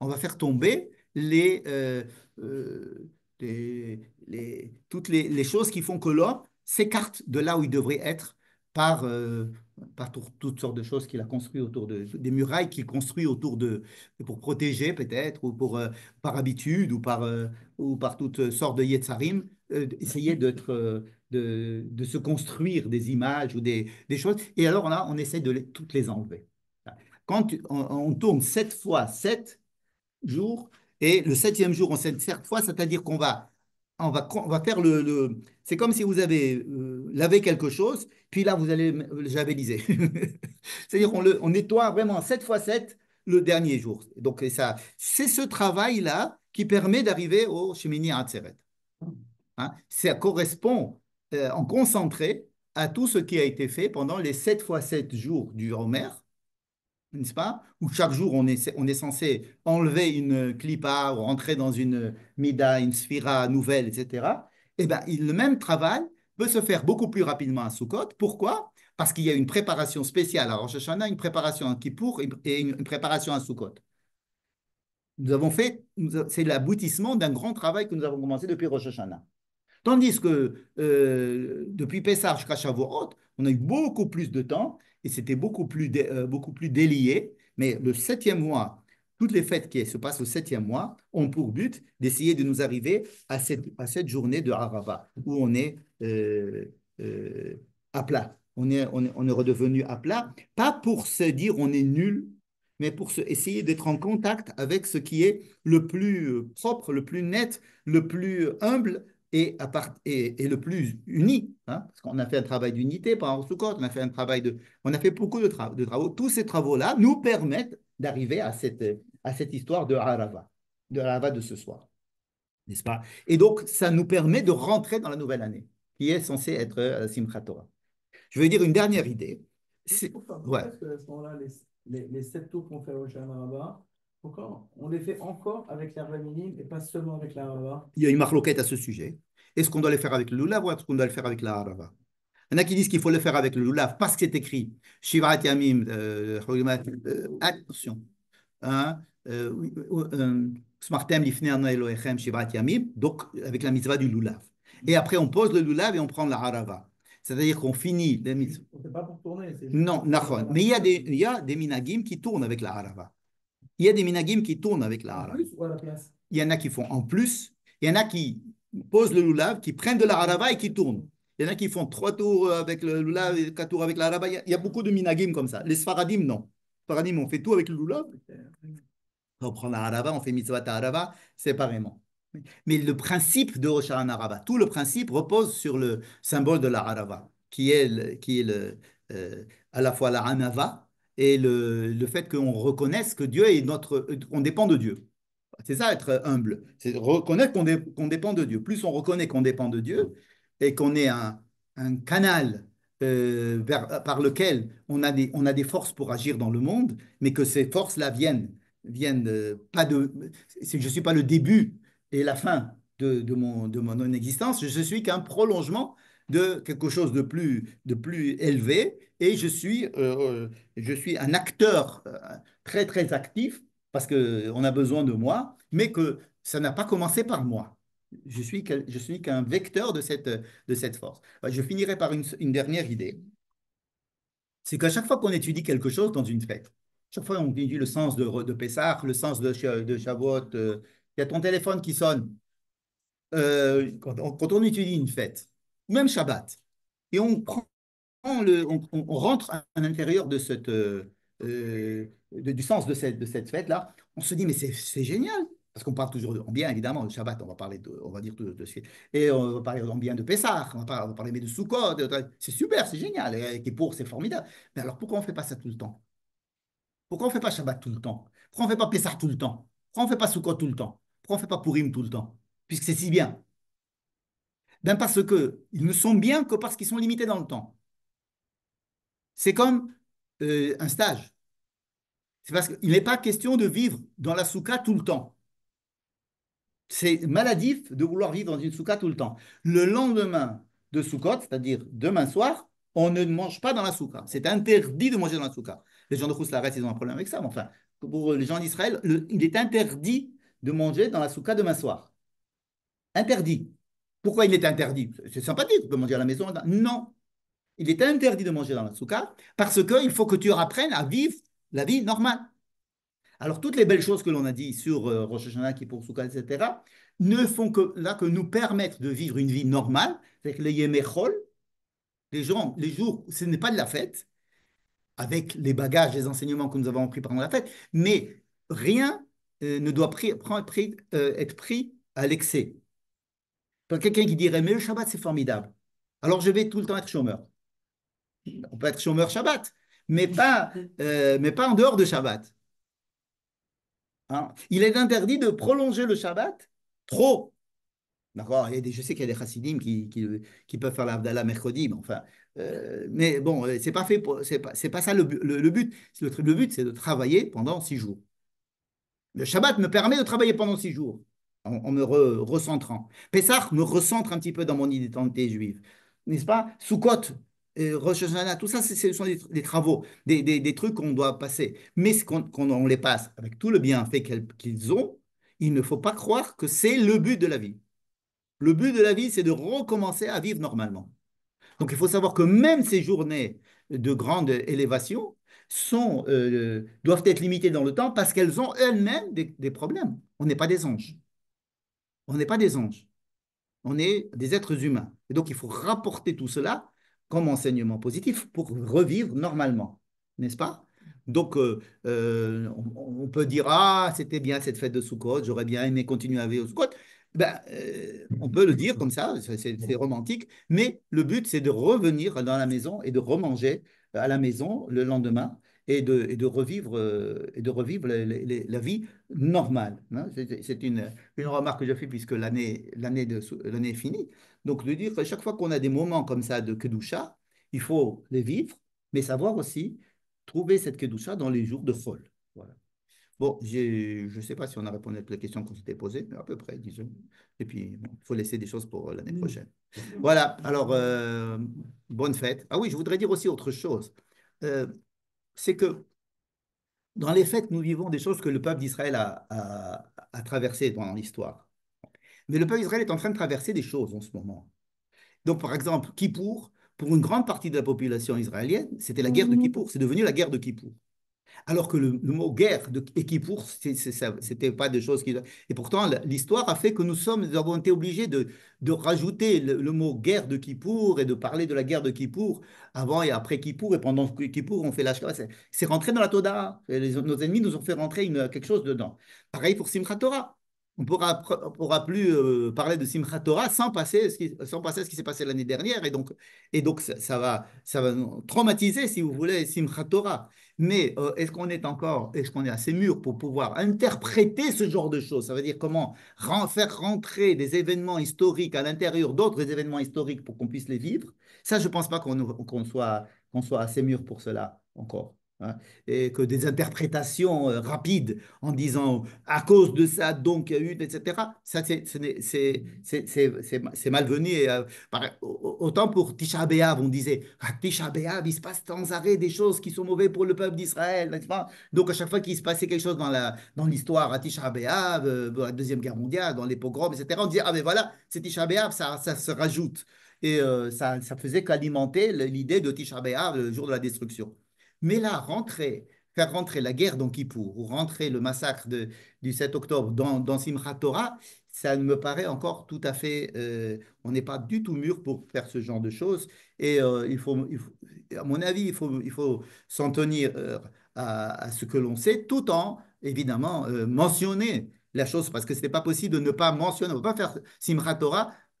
On va faire tomber euh, euh, les, toutes les, les, choses qui font que l'homme s'écarte de là où il devrait être par, euh, toutes sortes de choses qu'il a construit autour de des murailles qu'il construit autour de pour protéger peut-être ou pour euh, par habitude ou par euh, ou par toutes sortes de yetsarim essayer d'être de, de, se construire des images ou des, choses et alors là on essaie de toutes les enlever quand on, tourne sept fois sept jours et le septième jour on sept fois c'est-à-dire qu'on va ah, on va, on faire le. c'est comme si vous avez euh, lavé quelque chose, puis là, vous allez j'avais javeliser. C'est-à-dire, on, nettoie vraiment 7 fois 7 le dernier jour. Donc, ça, c'est ce travail-là qui permet d'arriver au cheminier à Hein? Ça correspond euh, en concentré à tout ce qui a été fait pendant les 7 fois 7 jours du Homer n'est-ce pas Où chaque jour, on est, on est censé enlever une clipa ou rentrer dans une mida, une sphira nouvelle, etc. Eh bien, le même travail peut se faire beaucoup plus rapidement à Sukkot. Pourquoi Parce qu'il y a une préparation spéciale à Rosh Hashanah, une préparation à Kippour et une préparation à Sukkot. Nous avons fait, c'est l'aboutissement d'un grand travail que nous avons commencé depuis Rosh Hashanah. Tandis que euh, depuis Pessah jusqu'à Shavuot, on a eu beaucoup plus de temps et c'était beaucoup, plus euh, beaucoup plus délié. Mais le septième mois, toutes les fêtes qui se passent au septième mois ont pour but d'essayer de nous arriver à cette, journée de Harava, où on est euh, euh, à plat. On est, redevenu à plat, pas pour se dire on est nul, mais pour essayer d'être en contact avec ce qui est le plus propre, le plus net, le plus humble, et, part, et, le plus uni, hein, parce qu'on a fait un travail d'unité pendant Sukkot, on a fait un travail de, on a fait beaucoup de, travaux. Tous ces travaux-là nous permettent d'arriver à cette, à cette histoire de Arava de Arava de ce soir, n'est-ce pas Et donc, ça nous permet de rentrer dans la nouvelle année, qui est censée être euh, la Simchat Torah. Je vais dire une dernière idée. ce moment-là, les, sept tours qu'on fait au encore, on les fait encore avec la et pas seulement avec la Harava. Il y a une marloquette à ce sujet. Est-ce qu'on doit les faire avec le Lulav ou est-ce qu'on doit les faire avec la Harava Il y en a qui disent qu'il faut le faire avec le Lulav parce que c'est écrit Shivat Yamim, euh, euh, attention. Hein, euh, donc avec la mitzvah du Lulav. Et après, on pose le Lulav et on prend la Harava. C'est-à-dire qu'on finit les mitzvahs. pas pour tourner. Non, Nahon. Mais il y, a des, il y a des minagim qui tournent avec la Harava. Il y a des minagim qui tournent avec la harava. Il y en a qui font en plus. Il y en a qui posent le lulav, qui prennent de la harava et qui tournent. Il y en a qui font trois tours avec le lulav et quatre tours avec la harava. Il y a beaucoup de minagim comme ça. Les sfaradim, non. Les on fait tout avec le lulav. On prend la harava, on fait mitzvah harava séparément. Mais le principe de Rosh Harava, tout le principe repose sur le symbole de la harava, qui est, qui est euh, à la fois la hanava, et le, le fait qu'on reconnaisse que Dieu est notre, on dépend de Dieu. C'est ça être humble, c'est reconnaître qu'on, dépend de Dieu. Plus on reconnaît qu'on dépend de Dieu et qu'on est un, canal euh, par, lequel on a, des, on a des forces pour agir dans le monde, mais que ces forces-là viennent, viennent euh, pas de, je ne suis pas le début et la fin de, mon, de existence, je suis qu'un prolongement de quelque chose de plus, de plus élevé et je suis, euh, euh, je suis un acteur euh, très très actif parce qu'on a besoin de moi, mais que ça n'a pas commencé par moi. Je suis, je suis qu'un vecteur de cette, de cette force. Je finirai par une, dernière idée. C'est qu'à chaque fois qu'on étudie quelque chose dans une fête, chaque fois on étudie le sens de, de Pessah, le sens de, de Shavuot, il y a ton téléphone qui sonne. quand on étudie une fête, même Shabbat. Et on, rentre à l'intérieur de cette, euh, euh, du sens de cette, de cette fête-là. On se dit, mais c'est génial, parce qu'on parle toujours en bien, évidemment, le Shabbat, on va parler de, on va dire de, et on va parler en bien de Pessah, on va parler, on de Sukkot, c'est super, c'est génial, et, pour, c'est formidable. Mais alors pourquoi on ne fait pas ça tout le temps Pourquoi on ne fait pas Shabbat tout le temps Pourquoi on ne fait pas Pessah tout le temps Pourquoi on ne fait pas Sukkot tout le temps Pourquoi on ne fait pas Purim tout le temps Puisque c'est si bien. Ben parce que ils ne sont bien que parce qu'ils sont limités dans le temps. C'est comme euh, un stage. C'est parce qu'il n'est pas question de vivre dans la souka tout le temps. C'est maladif de vouloir vivre dans une souka tout le temps. Le lendemain de soukot, c'est-à-dire demain soir, on ne mange pas dans la souka. C'est interdit de manger dans la soukha. Les gens de restent, ils ont un problème avec ça, mais enfin, pour les gens d'Israël, il est interdit de manger dans la souka demain soir. Interdit. Pourquoi il est interdit C'est sympathique de manger à la maison. Non. Il est interdit de manger dans la soukha parce qu'il faut que tu apprennes à vivre la vie normale. Alors, toutes les belles choses que l'on a dit sur Roche euh, Rosh Hashanah, pour Souka, etc., ne font que, là, que nous permettre de vivre une vie normale. C'est-à-dire les Yemechol, les, gens, les jours, ce n'est pas de la fête, avec les bagages, les enseignements que nous avons pris pendant la fête, mais rien euh, ne doit euh, être pris à l'excès. Quelqu'un qui dirait, mais le Shabbat, c'est formidable. Alors je vais tout le temps être chômeur. On peut être chômeur Shabbat, mais pas, euh, mais pas en dehors de Shabbat. Hein? Il est interdit de prolonger le Shabbat trop. D'accord Je sais qu'il y a des chassidim qui, qui, peuvent faire l'Abdallah mercredi, mais enfin. Euh, mais bon, euh, c'est pas fait c'est pas, ça le, but. le but, c'est de travailler pendant six jours. Le Shabbat me permet de travailler pendant six jours en, me recentrant. Pessah me recentre un petit peu dans mon identité juive, n'est-ce pas Soukot, euh, Rosh Hashanah, tout ça, ce sont des, des travaux, des, trucs qu'on doit passer. Mais quand on, les passe avec tout le bien fait qu'ils ont, il ne faut pas croire que c'est le but de la vie. Le but de la vie, c'est de recommencer à vivre normalement. Donc il faut savoir que même ces journées de grande élévation sont, euh, doivent être limitées dans le temps parce qu'elles ont elles-mêmes des problèmes. On n'est pas des anges. On n'est pas des anges. On est des êtres humains. Et donc, il faut rapporter tout cela comme enseignement positif pour revivre normalement. N'est-ce pas donc, euh, euh, on, peut dire Ah, c'était bien cette fête de Soukhot, j'aurais bien aimé continuer à vivre au Soukhot ». Ben, euh, on peut le dire comme ça, c'est romantique, mais le but, c'est de revenir dans la maison et de remanger à la maison le lendemain et de, revivre, euh, et de revivre la, vie normale. Hein. C'est une, une, remarque que je fais puisque l'année est finie. Donc de dire qu'à chaque fois qu'on a des moments comme ça de Kedusha, il faut les vivre, mais savoir aussi trouver cette Kedusha dans les jours de folle. Voilà. Bon, je ne sais pas si on a répondu à toutes les questions qu'on s'était posées, mais à peu près, disons. Et puis, il faut laisser des choses pour l'année prochaine. Voilà, alors, euh, bonne fête. Ah oui, je voudrais dire aussi autre chose. Euh, c'est que dans les faits, nous vivons des choses que le peuple d'Israël a, traversées pendant l'histoire. Mais le peuple d'Israël est en train de traverser des choses en ce moment. Donc, par exemple, Kippour, pour une grande partie de la population israélienne, c'était la guerre de mhm. Kippour. C'est devenu la guerre de Kippour. Alors que le, mot guerre de, et kipour, ce c'était pas des choses qui. Et pourtant, l'histoire a fait que nous sommes, avons été obligés de, de rajouter le, mot guerre de Kippour et de parler de la guerre de Kippour avant et après Kippour et pendant Kippour, on fait l'ashkara. C'est rentré dans la Toda. nos ennemis nous ont fait rentrer quelque chose dedans. Pareil pour Simchat Torah. On pourra, ne pourra plus euh, parler de Simchat Torah sans passer à sans passer ce qui s'est passé l'année dernière. Et donc, et donc ça, ça, va, ça va traumatiser, si vous voulez, Simchat Torah mais euh, est-ce qu'on est encore, est-ce qu'on est assez mûr pour pouvoir interpréter ce genre de choses Ça veut dire comment faire rentrer des événements historiques à l'intérieur d'autres événements historiques pour qu'on puisse les vivre Ça, je ne pense pas qu'on soit, qu'on soit assez mûr pour cela encore. Hein, et que des interprétations euh, rapides en disant à cause de ça, donc il y a eu etc. Ça, c'est malvenu. Et, euh, autant pour Tisha B'Av, on disait à Tisha B'Av, il se passe sans arrêt des choses qui sont mauvaises pour le peuple d'Israël, Donc à chaque fois qu'il se passait quelque chose dans l'histoire, dans à Tisha B'Av, euh, la Deuxième Guerre mondiale, dans les pogroms, etc., on disait ah mais ben voilà, c'est Tisha B'Av, ça, ça se rajoute. Et ça, ne faisait qu'alimenter l'idée de Tisha B'Av, le jour de la destruction. Mais là, faire rentrer la guerre dans Kippour ou rentrer le massacre de, du 7 octobre dans, dans Simchat Torah, ça me paraît encore tout à fait. Euh, on n'est pas du tout mûr pour faire ce genre de choses. Et euh, il, faut, à mon avis, il faut, il faut s'en tenir euh, à, à, ce que l'on sait, tout en, évidemment, mentionner la chose, parce que ce n'est pas possible de ne pas mentionner, on ne peut pas faire Simchat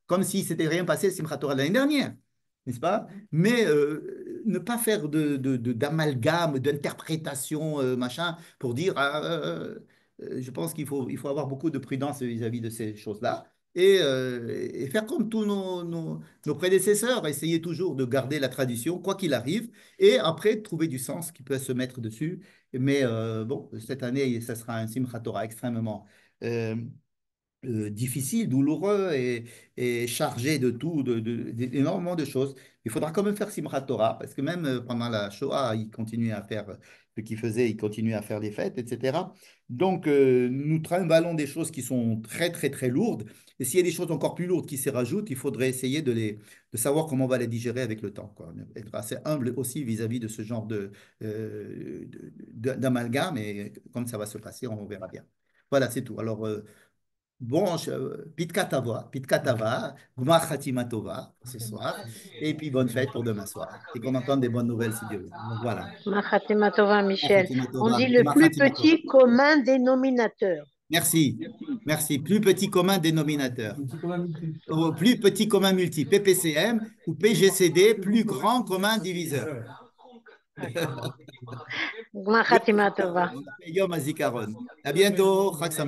comme si c'était rien passé Simchat l'année dernière, n'est-ce pas mm-hmm. Mais ne pas faire de, d'amalgame, d'interprétation, euh, machin, pour dire, ah, euh, euh, je pense qu'il faut, il faut avoir beaucoup de prudence vis-à-vis de ces choses-là. Et, faire comme tous nos, prédécesseurs, essayer toujours de garder la tradition, quoi qu'il arrive, et après trouver du sens qui peut se mettre dessus. Mais bon, cette année, ça sera un Simchat extrêmement extrêmement euh, difficile, douloureux et, chargé de tout, d'énormément de, de, choses. Il faudra quand même faire simratora Torah, parce que même euh, pendant la Shoah, ils continuaient à faire euh, ce qu'ils faisaient, ils continuaient à faire des fêtes, etc. Donc, nous trimballons des choses qui sont très, très, très lourdes. Et s'il y a des choses encore plus lourdes qui s'y rajoutent, il faudrait essayer de, les, de savoir comment on va les digérer avec le temps. Être assez humble aussi vis-à-vis de ce genre de, d'amalgame. Et comme ça va se passer, on verra bien. Voilà, c'est tout. Alors, bon Pitkatava, Pitkatava, Guma Khatimatova ce soir, et puis bonne fête pour demain soir. Et qu'on entende des bonnes nouvelles si Dieu veut. Donc voilà. Michel. On dit le plus petit commun dénominateur. Merci, merci. Plus petit commun dénominateur. plus petit commun multi, PPCM ou PGCD, plus grand commun diviseur. À bientôt.